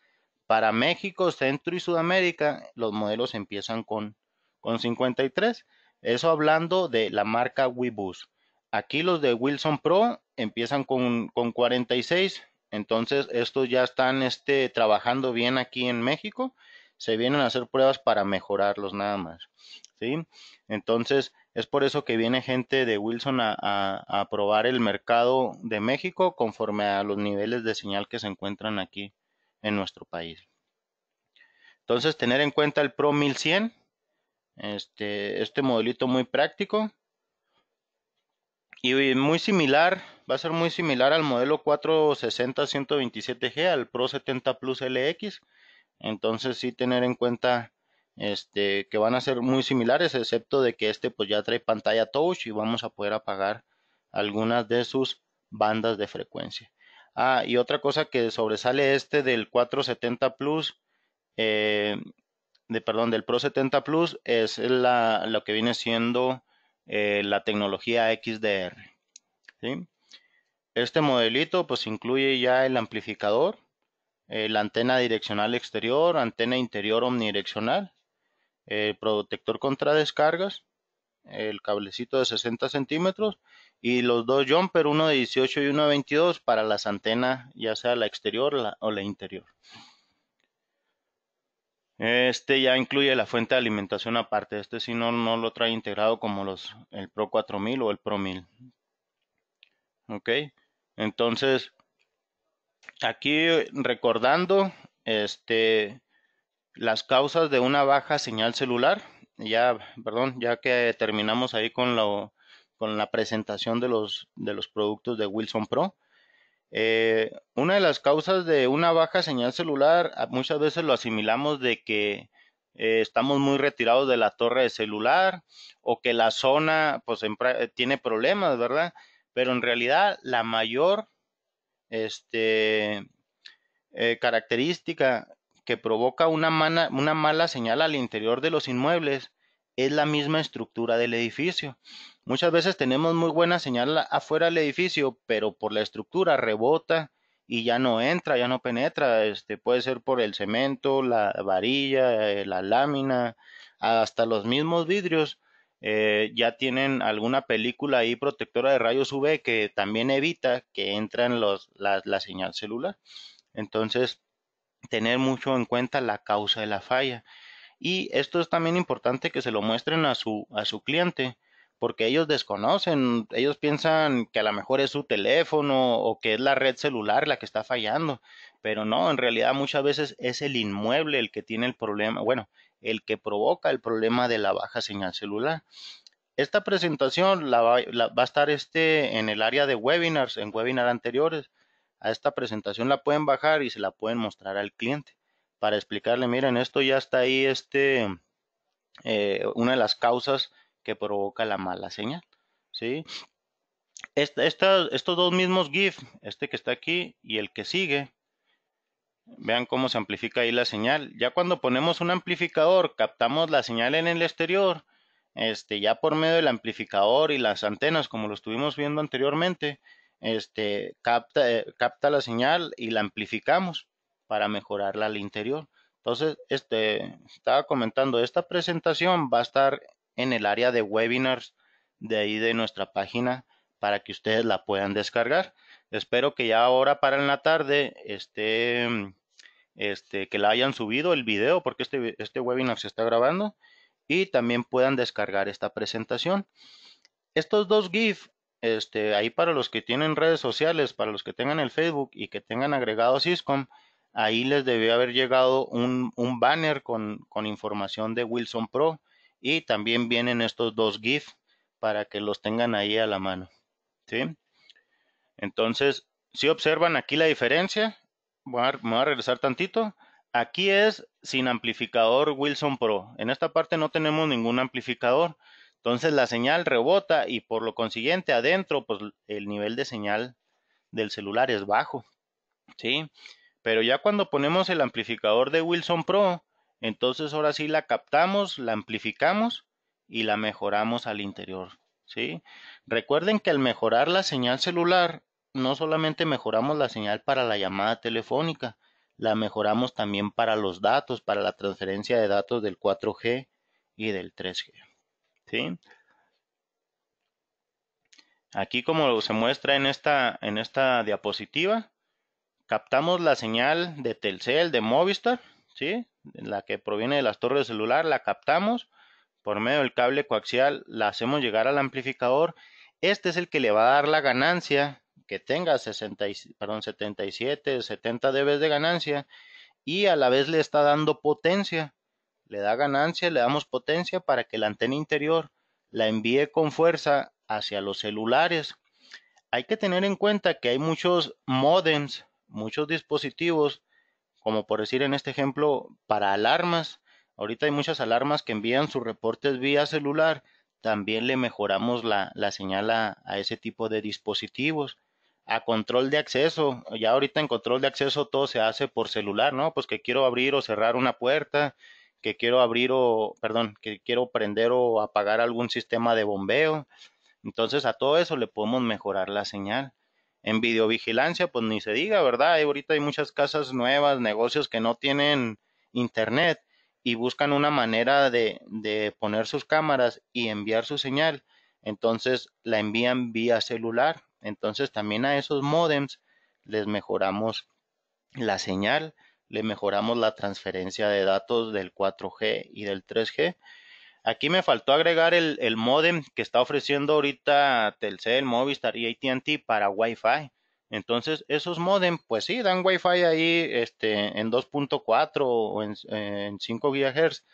Para México, Centro y Sudamérica, los modelos empiezan con, con 53. Eso hablando de la marca WeBus. Aquí los de Wilson Pro empiezan con, con 46. Entonces, estos ya están este, trabajando bien aquí en México se vienen a hacer pruebas para mejorarlos nada más. ¿sí? Entonces, es por eso que viene gente de Wilson a, a probar el mercado de México conforme a los niveles de señal que se encuentran aquí en nuestro país. Entonces, tener en cuenta el Pro 1100, este, este modelito muy práctico y muy similar, va a ser muy similar al modelo 460-127G, al Pro 70 Plus LX, entonces sí tener en cuenta este, que van a ser muy similares, excepto de que este pues ya trae pantalla touch y vamos a poder apagar algunas de sus bandas de frecuencia. Ah, y otra cosa que sobresale este del 470 Plus, eh, de, perdón, del Pro 70 Plus, es lo que viene siendo eh, la tecnología XDR. ¿sí? Este modelito pues incluye ya el amplificador, eh, la antena direccional exterior, antena interior omnidireccional, el eh, protector contra descargas, el cablecito de 60 centímetros y los dos jumper, uno de 18 y uno de 22 para las antenas, ya sea la exterior o la interior. Este ya incluye la fuente de alimentación aparte. Este si no, no lo trae integrado como los el Pro 4000 o el Pro 1000. Ok, entonces Aquí recordando este, las causas de una baja señal celular, ya, perdón, ya que terminamos ahí con, lo, con la presentación de los, de los productos de Wilson Pro. Eh, una de las causas de una baja señal celular, muchas veces lo asimilamos de que eh, estamos muy retirados de la torre de celular o que la zona pues, tiene problemas, ¿verdad? Pero en realidad la mayor este, eh, característica que provoca una, una mala señal al interior de los inmuebles es la misma estructura del edificio. Muchas veces tenemos muy buena señal afuera del edificio, pero por la estructura rebota y ya no entra, ya no penetra. Este puede ser por el cemento, la varilla, eh, la lámina, hasta los mismos vidrios eh, ya tienen alguna película ahí protectora de rayos UV que también evita que entren los, la, la señal celular. Entonces, tener mucho en cuenta la causa de la falla. Y esto es también importante que se lo muestren a su, a su cliente, porque ellos desconocen, ellos piensan que a lo mejor es su teléfono o que es la red celular la que está fallando, pero no, en realidad muchas veces es el inmueble el que tiene el problema, bueno, el que provoca el problema de la baja señal celular. Esta presentación la va, a estar este en el área de webinars, en webinars anteriores. A esta presentación la pueden bajar y se la pueden mostrar al cliente para explicarle, miren, esto ya está ahí, este, eh, una de las causas que provoca la mala señal, ¿sí? estos dos mismos GIF, este que está aquí y el que sigue, Vean cómo se amplifica ahí la señal. Ya cuando ponemos un amplificador, captamos la señal en el exterior, este, ya por medio del amplificador y las antenas, como lo estuvimos viendo anteriormente, este, eh, capta, la señal y la amplificamos para mejorarla al interior. Entonces, este, estaba comentando, esta presentación va a estar en el área de webinars de ahí de nuestra página para que ustedes la puedan descargar. Espero que ya ahora para en la tarde esté este, que la hayan subido el video, porque este, este webinar se está grabando, y también puedan descargar esta presentación. Estos dos GIF, este, ahí para los que tienen redes sociales, para los que tengan el Facebook y que tengan agregado Syscom, ahí les debió haber llegado un, banner con, con, información de Wilson Pro y también vienen estos dos GIF para que los tengan ahí a la mano. Entonces, si observan aquí la diferencia, Voy a, regresar tantito. Aquí es sin amplificador Wilson Pro. En esta parte no tenemos ningún amplificador. Entonces la señal rebota y por lo consiguiente adentro pues el nivel de señal del celular es bajo. ¿Sí? Pero ya cuando ponemos el amplificador de Wilson Pro, entonces ahora sí la captamos, la amplificamos y la mejoramos al interior. ¿Sí? Recuerden que al mejorar la señal celular no solamente mejoramos la señal para la llamada telefónica, la mejoramos también para los datos, para la transferencia de datos del 4G y del 3G. Aquí como se muestra en esta, en esta diapositiva, captamos la señal de Telcel, de Movistar, ¿sí? la que proviene de las torres de celular, la captamos por medio del cable coaxial, la hacemos llegar al amplificador. Este es el que le va a dar la ganancia que tenga 77, 70 dB de ganancia y a la vez le está dando potencia. Le da ganancia, le damos potencia para que la antena interior la envíe con fuerza hacia los celulares. Hay que tener en cuenta que hay muchos modems, muchos dispositivos, como por decir en este ejemplo, para alarmas. Ahorita hay muchas alarmas que envían sus reportes vía celular. También le mejoramos la, señal a ese tipo de dispositivos a control de acceso. Ya ahorita en control de acceso todo se hace por celular, ¿no? Pues que quiero abrir o cerrar una puerta, que quiero abrir o, perdón, que quiero prender o apagar algún sistema de bombeo. Entonces a todo eso le podemos mejorar la señal. En videovigilancia, pues ni se diga, ¿verdad? ahorita hay muchas casas nuevas, negocios que no tienen internet y buscan una manera de, de poner sus cámaras y enviar su señal. Entonces la envían vía celular entonces también a esos modems les mejoramos la señal, le mejoramos la transferencia de datos del 4G y del 3G. Aquí me faltó agregar el, el modem que está ofreciendo ahorita Telcel, Movistar y ATT para Wi-Fi. Entonces, esos modems, pues sí, dan Wi-Fi ahí este, en 2.4 o en, en, 5 GHz,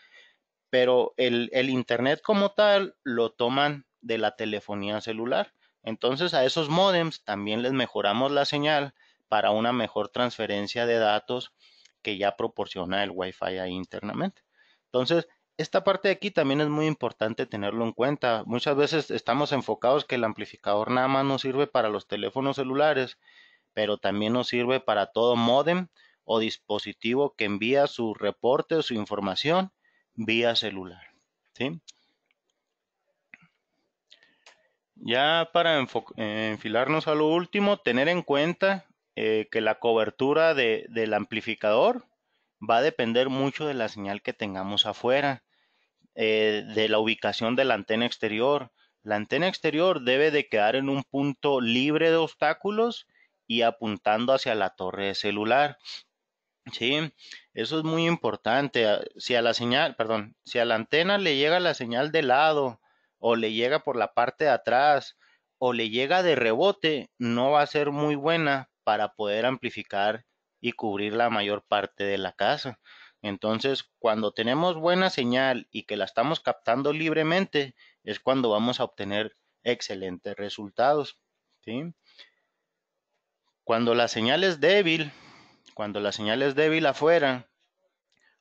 pero el Internet como tal lo toman de la telefonía celular. Entonces a esos modems también les mejoramos la señal para una mejor transferencia de datos que ya proporciona el Wi-Fi ahí internamente. Entonces, esta parte de aquí también es muy importante tenerlo en cuenta. Muchas veces estamos enfocados que el amplificador nada más nos sirve para los teléfonos celulares, pero también nos sirve para todo modem o dispositivo que envía su reporte o su información vía celular. ¿sí? Ya para eh, enfilarnos a lo último, tener en cuenta eh, que la cobertura de, del amplificador va a depender mucho de la señal que tengamos afuera, eh, de la ubicación de la antena exterior. La antena exterior debe de quedar en un punto libre de obstáculos y apuntando hacia la torre celular. Sí, eso es muy importante. Si a la señal, perdón, si a la antena le llega la señal de lado, o le llega por la parte de atrás o le llega de rebote, no va a ser muy buena para poder amplificar y cubrir la mayor parte de la casa. Entonces, cuando tenemos buena señal y que la estamos captando libremente, es cuando vamos a obtener excelentes resultados. Cuando la señal es débil, cuando la señal es débil afuera,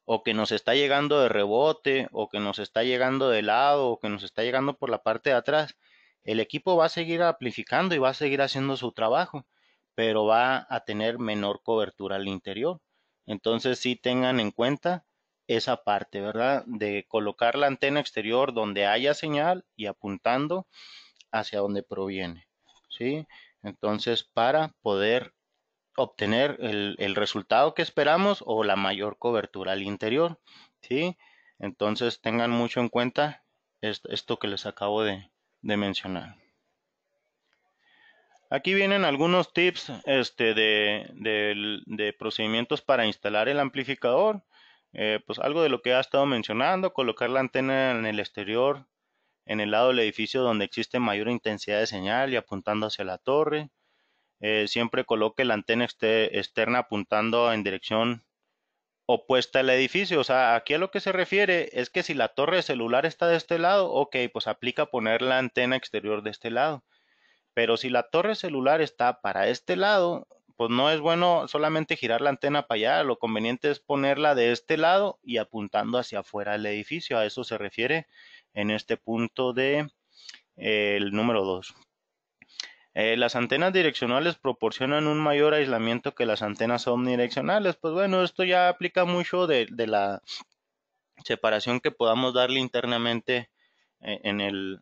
o que nos está llegando de rebote, o que nos está llegando de lado, o que nos está llegando por la parte de atrás, el equipo va a seguir amplificando y va a seguir haciendo su trabajo, pero va a tener menor cobertura al interior. Entonces sí tengan en cuenta esa parte, ¿verdad? De colocar la antena exterior donde haya señal y apuntando hacia donde proviene, ¿sí? Entonces, para poder obtener el, resultado que esperamos o la mayor cobertura al interior. ¿sí? Entonces tengan mucho en cuenta esto, que les acabo de, mencionar. Aquí vienen algunos tips este, de, procedimientos para instalar el amplificador. Eh, pues algo de lo que ha estado mencionando, colocar la antena en el exterior, en el lado del edificio donde existe mayor intensidad de señal y apuntando hacia la torre eh, siempre coloque la antena externa apuntando en dirección opuesta al edificio. O sea, aquí a lo que se refiere es que si la torre celular está de este lado, ok, pues aplica poner la antena exterior de este lado. Pero si la torre celular está para este lado, pues no es bueno solamente girar la antena para allá, lo conveniente es ponerla de este lado y apuntando hacia afuera del edificio. A eso se refiere en este punto de eh, el número 2. Eh, las antenas direccionales proporcionan un mayor aislamiento que las antenas omnidireccionales. Pues bueno, esto ya aplica mucho de, la separación que podamos darle internamente eh, en el,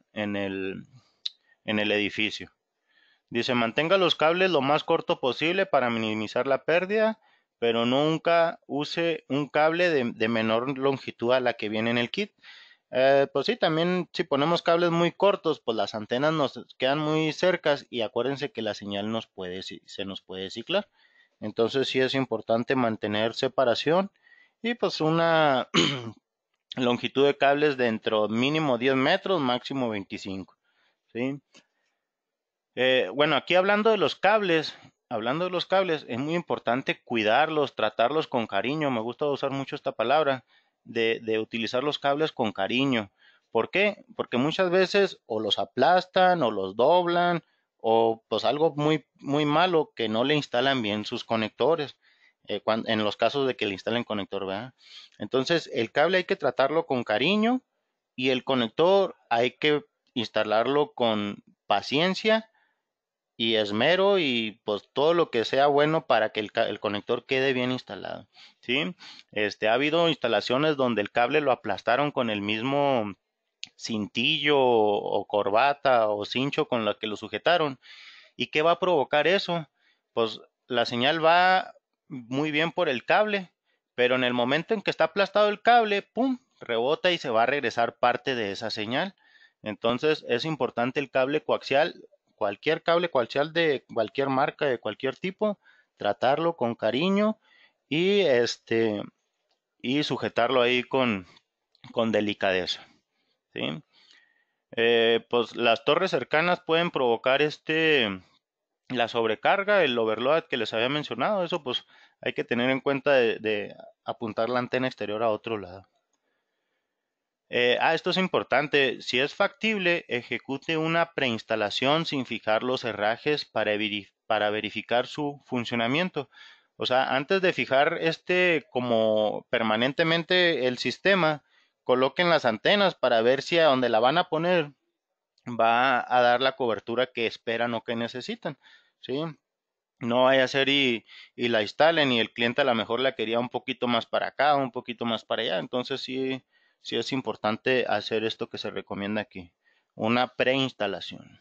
edificio. Dice, mantenga los cables lo más corto posible para minimizar la pérdida, pero nunca use un cable de menor longitud a la que viene en el kit. Eh, pues sí, también si ponemos cables muy cortos, pues las antenas nos quedan muy cercas y acuérdense que la señal nos puede, se nos puede ciclar. Entonces sí es importante mantener separación y pues una *clears throat* longitud de cables dentro mínimo 10 metros, máximo 25. ¿sí? Eh, bueno, aquí hablando de los cables, hablando de los cables, es muy importante cuidarlos, tratarlos con cariño. Me gusta usar mucho esta palabra de, utilizar los cables con cariño. ¿Por qué? Porque muchas veces o los aplastan o los doblan o pues algo muy, muy malo que no le instalan bien sus conectores. Eh, en los casos de que le instalen conector, ¿verdad? Entonces, el cable hay que tratarlo con cariño y el conector hay que instalarlo con paciencia y esmero y pues todo lo que sea bueno para que el, conector quede bien instalado, ¿sí? Este, ha habido instalaciones donde el cable lo aplastaron con el mismo cintillo o corbata o cincho con la que lo sujetaron. ¿Y qué va a provocar eso? Pues la señal va muy bien por el cable, pero en el momento en que está aplastado el cable, ¡pum!, rebota y se va a regresar parte de esa señal. Entonces es importante el cable coaxial cualquier cable, cualquiera de cualquier marca, de cualquier tipo, tratarlo con cariño y este y sujetarlo ahí con, con delicadeza. ¿sí? Eh, pues las torres cercanas pueden provocar este la sobrecarga, el overload que les había mencionado, eso pues hay que tener en cuenta de apuntar la antena exterior a otro lado. Eh, ah, esto es importante. Si es factible, ejecute una preinstalación sin fijar los herrajes para, verificar su funcionamiento. O sea, antes de fijar este como permanentemente el sistema, coloquen las antenas para ver si a donde la van a poner va a dar la cobertura que esperan o que necesitan. ¿sí? No vaya a ser y, y la instalen y el cliente a lo mejor la quería un poquito más para acá, un poquito más para allá. Entonces sí, sí es importante hacer esto que se recomienda aquí, una preinstalación.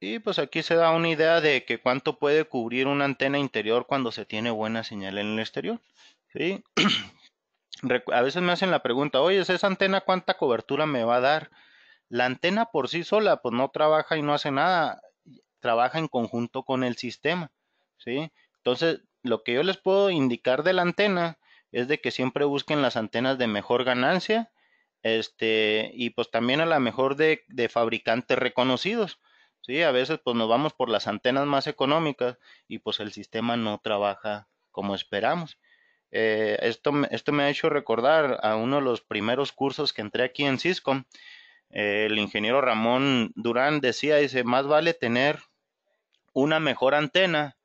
Y pues aquí se da una idea de que cuánto puede cubrir una antena interior cuando se tiene buena señal en el exterior. *clears throat* A veces me hacen la pregunta, oye, ¿esa antena cuánta cobertura me va a dar? La antena por sí sola pues no trabaja y no hace nada, trabaja en conjunto con el sistema. ¿sí? Entonces, lo que yo les puedo indicar de la antena es de que siempre busquen las antenas de mejor ganancia este y pues también a la mejor de, fabricantes reconocidos. Sí, a veces pues nos vamos por las antenas más económicas y pues el sistema no trabaja como esperamos. Eh, esto, esto, me ha hecho recordar a uno de los primeros cursos que entré aquí en Cisco. Eh, el ingeniero Ramón Durán decía, dice, más vale tener una mejor antena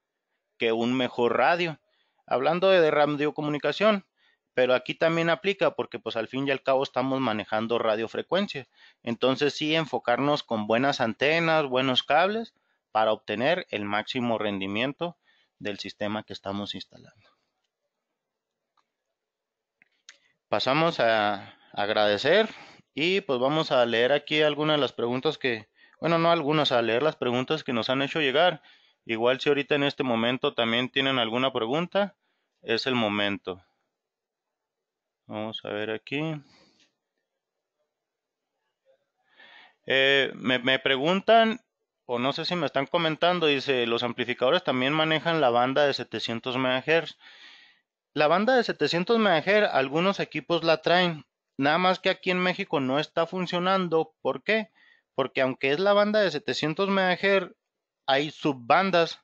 que un mejor radio hablando de comunicación, pero aquí también aplica porque pues al fin y al cabo estamos manejando radiofrecuencia. Entonces sí enfocarnos con buenas antenas, buenos cables para obtener el máximo rendimiento del sistema que estamos instalando. Pasamos a agradecer y pues vamos a leer aquí algunas de las preguntas que, bueno, no algunas, a leer las preguntas que nos han hecho llegar. Igual si ahorita en este momento también tienen alguna pregunta, es el momento. Vamos a ver aquí. Eh, me, me, preguntan, o no sé si me están comentando, dice, los amplificadores también manejan la banda de 700 MHz. La banda de 700 MHz, algunos equipos la traen, nada más que aquí en México no está funcionando. ¿Por qué? Porque aunque es la banda de 700 MHz, hay subbandas.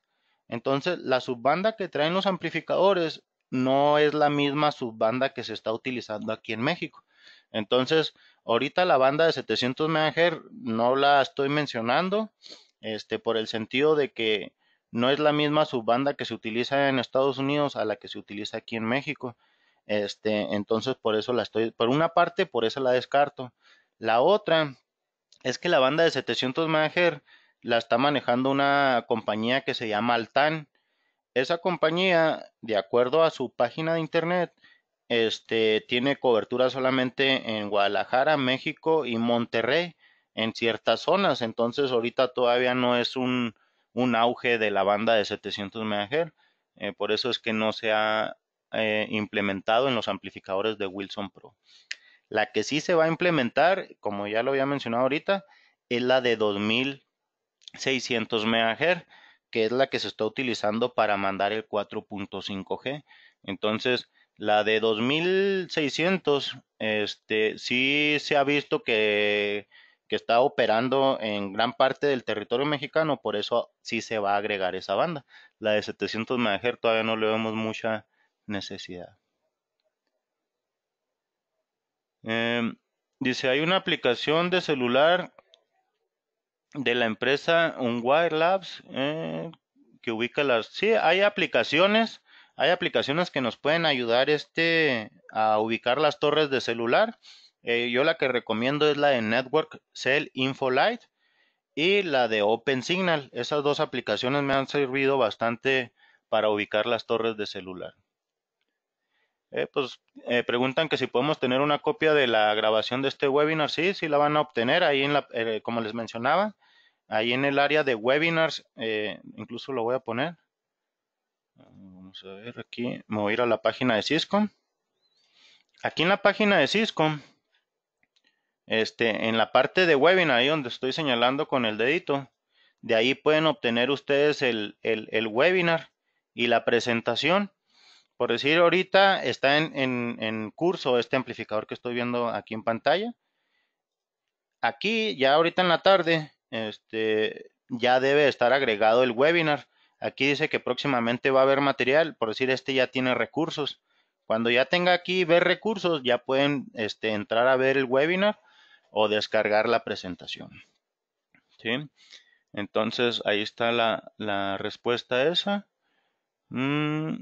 Entonces, la subbanda que traen los amplificadores no es la misma subbanda que se está utilizando aquí en México. Entonces, ahorita la banda de 700 MHz no la estoy mencionando, este, por el sentido de que no es la misma subbanda que se utiliza en Estados Unidos a la que se utiliza aquí en México. Este, entonces por eso la estoy, por una parte, por eso la descarto. La otra es que la banda de 700 MHz la está manejando una compañía que se llama Altan. Esa compañía, de acuerdo a su página de internet, este, tiene cobertura solamente en Guadalajara, México y Monterrey, en ciertas zonas. Entonces, ahorita todavía no es un, auge de la banda de 700 MHz. Eh, por eso es que no se ha eh, implementado en los amplificadores de Wilson Pro. La que sí se va a implementar, como ya lo había mencionado ahorita, es la de 2000 600 MHz, que es la que se está utilizando para mandar el 4.5G. Entonces, la de 2600, este, sí se ha visto que, que está operando en gran parte del territorio mexicano, por eso sí se va a agregar esa banda. La de 700 MHz todavía no le vemos mucha necesidad. Em, dice, hay una aplicación de celular de la empresa Unwire Labs, eh, que ubica las... Sí, hay aplicaciones, hay aplicaciones que nos pueden ayudar este, a ubicar las torres de celular. Eh, yo la que recomiendo es la de Network Cell Infolight y la de Signal Esas dos aplicaciones me han servido bastante para ubicar las torres de celular. Eh, pues eh, preguntan que si podemos tener una copia de la grabación de este webinar. Sí, sí la van a obtener ahí en la, eh, como les mencionaba, ahí en el área de webinars, incluso lo voy a poner. Vamos a ver aquí, me voy a ir a la página de Cisco. Aquí en la página de Cisco, este, en la parte de webinar, ahí donde estoy señalando con el dedito, de ahí pueden obtener ustedes el, el, el webinar y la presentación por decir, ahorita está en, curso este amplificador que estoy viendo aquí en pantalla. Aquí, ya ahorita en la tarde, este, ya debe estar agregado el webinar. Aquí dice que próximamente va a haber material, por decir, este ya tiene recursos. Cuando ya tenga aquí ver recursos, ya pueden este, entrar a ver el webinar o descargar la presentación. ¿Sí? Entonces, ahí está la, respuesta esa. Mm,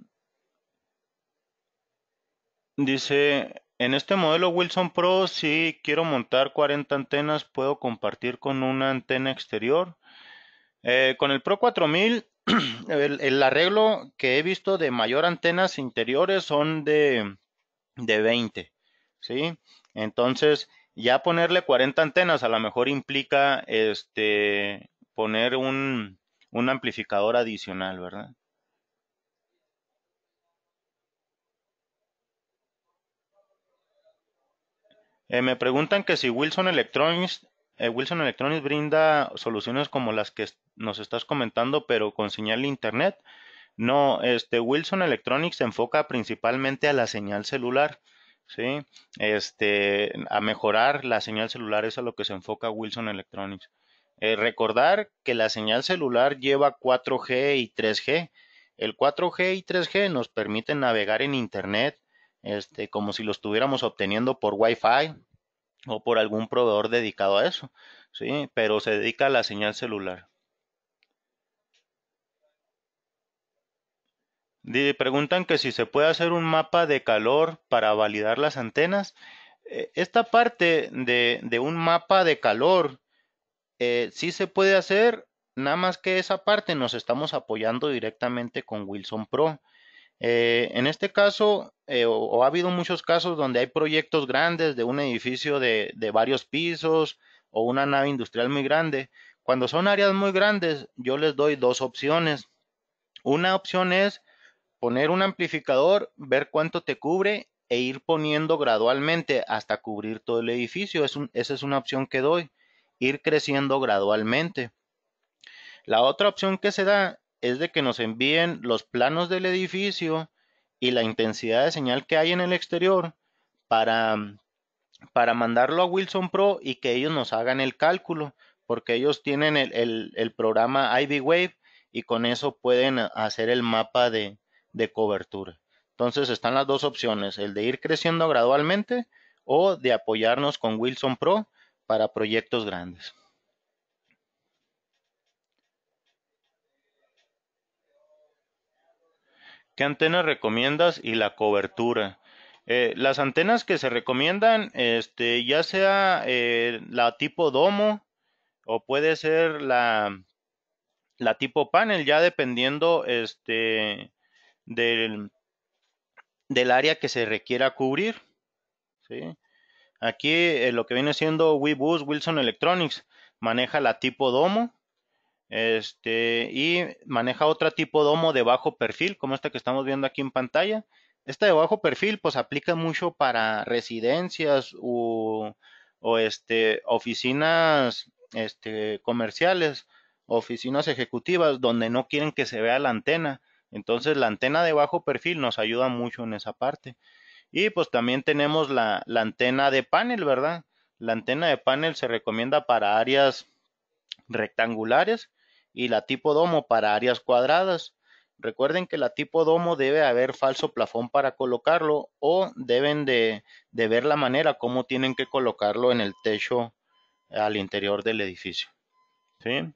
Dice, en este modelo Wilson Pro, si quiero montar 40 antenas, puedo compartir con una antena exterior. Eh, con el Pro 4000, *clears throat* el, el, arreglo que he visto de mayor antenas interiores son de, de 20, ¿sí? Entonces, ya ponerle 40 antenas a lo mejor implica este poner un, un amplificador adicional, ¿verdad? Eh, me preguntan que si Wilson Electronics, eh, Wilson Electronics brinda soluciones como las que nos estás comentando, pero con señal de internet. No, este Wilson Electronics se enfoca principalmente a la señal celular, ¿sí? Este, a mejorar la señal celular es a lo que se enfoca Wilson Electronics. Eh, recordar que la señal celular lleva 4G y 3G. El 4G y 3G nos permiten navegar en internet, este, como si lo estuviéramos obteniendo por Wi-Fi o por algún proveedor dedicado a eso, ¿sí? Pero se dedica a la señal celular. Preguntan que si se puede hacer un mapa de calor para validar las antenas. Eh, esta parte de, un mapa de calor eh, sí se puede hacer, nada más que esa parte nos estamos apoyando directamente con Wilson Pro. Eh, en este caso, eh, o, ha habido muchos casos donde hay proyectos grandes de un edificio de, varios pisos o una nave industrial muy grande. Cuando son áreas muy grandes, yo les doy dos opciones. Una opción es poner un amplificador, ver cuánto te cubre e ir poniendo gradualmente hasta cubrir todo el edificio. esa es una opción que doy, ir creciendo gradualmente. La otra opción que se da es de que nos envíen los planos del edificio y la intensidad de señal que hay en el exterior para, mandarlo a Wilson Pro y que ellos nos hagan el cálculo, porque ellos tienen el, programa Ivy Wave y con eso pueden hacer el mapa de cobertura. Entonces están las dos opciones, el de ir creciendo gradualmente o de apoyarnos con Wilson Pro para proyectos grandes. ¿Qué antenas recomiendas y la cobertura? Eh, las antenas que se recomiendan, este, ya sea eh, la tipo domo o puede ser la, la tipo panel, ya dependiendo este, del, del área que se requiera cubrir. ¿sí? Aquí eh, lo que viene siendo WeBoost Wilson Electronics maneja la tipo domo este, y maneja otro tipo de domo de bajo perfil, como esta que estamos viendo aquí en pantalla. Esta de bajo perfil, pues aplica mucho para residencias o este, oficinas este, comerciales, oficinas ejecutivas, donde no quieren que se vea la antena. Entonces, la antena de bajo perfil nos ayuda mucho en esa parte. Y pues también tenemos la, la antena de panel, ¿verdad? La antena de panel se recomienda para áreas rectangulares y la tipo domo para áreas cuadradas. Recuerden que la tipo domo debe haber falso plafón para colocarlo o deben de, ver la manera como tienen que colocarlo en el techo al interior del edificio. ¿Sí?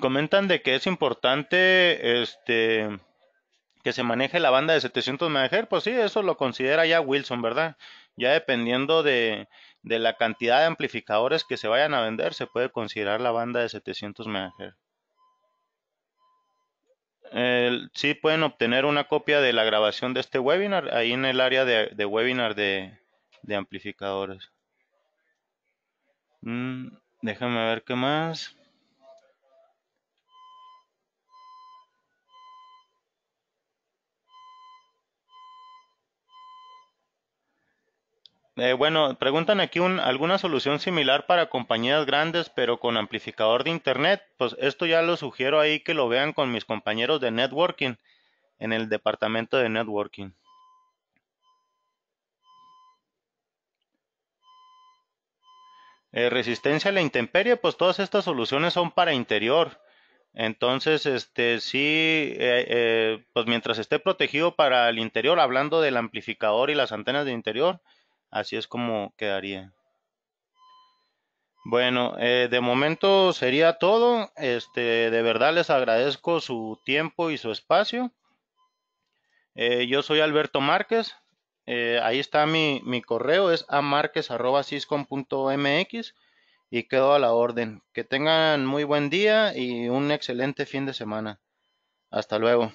comentan de que es importante este que se maneje la banda de 700 MHz, pues sí, eso lo considera ya Wilson, ¿verdad? Ya dependiendo de, de la cantidad de amplificadores que se vayan a vender, se puede considerar la banda de 700 MHz. sí pueden obtener una copia de la grabación de este webinar ahí en el área de, webinar de, amplificadores. Mm, déjame ver qué más. Eh, bueno, preguntan aquí alguna solución similar para compañías grandes, pero con amplificador de Internet. Pues esto ya lo sugiero ahí que lo vean con mis compañeros de networking, en el departamento de networking. Eh, resistencia a la intemperie, pues todas estas soluciones son para interior. Entonces, este sí, eh, pues mientras esté protegido para el interior, hablando del amplificador y las antenas de interior, Así es como quedaría. Bueno, eh, de momento sería todo. Este, de verdad les agradezco su tiempo y su espacio. Eh, yo soy Alberto Márquez. Eh, ahí está mi, mi correo, es amarquez.ciscom.mx y quedo a la orden. Que tengan muy buen día y un excelente fin de semana. Hasta luego.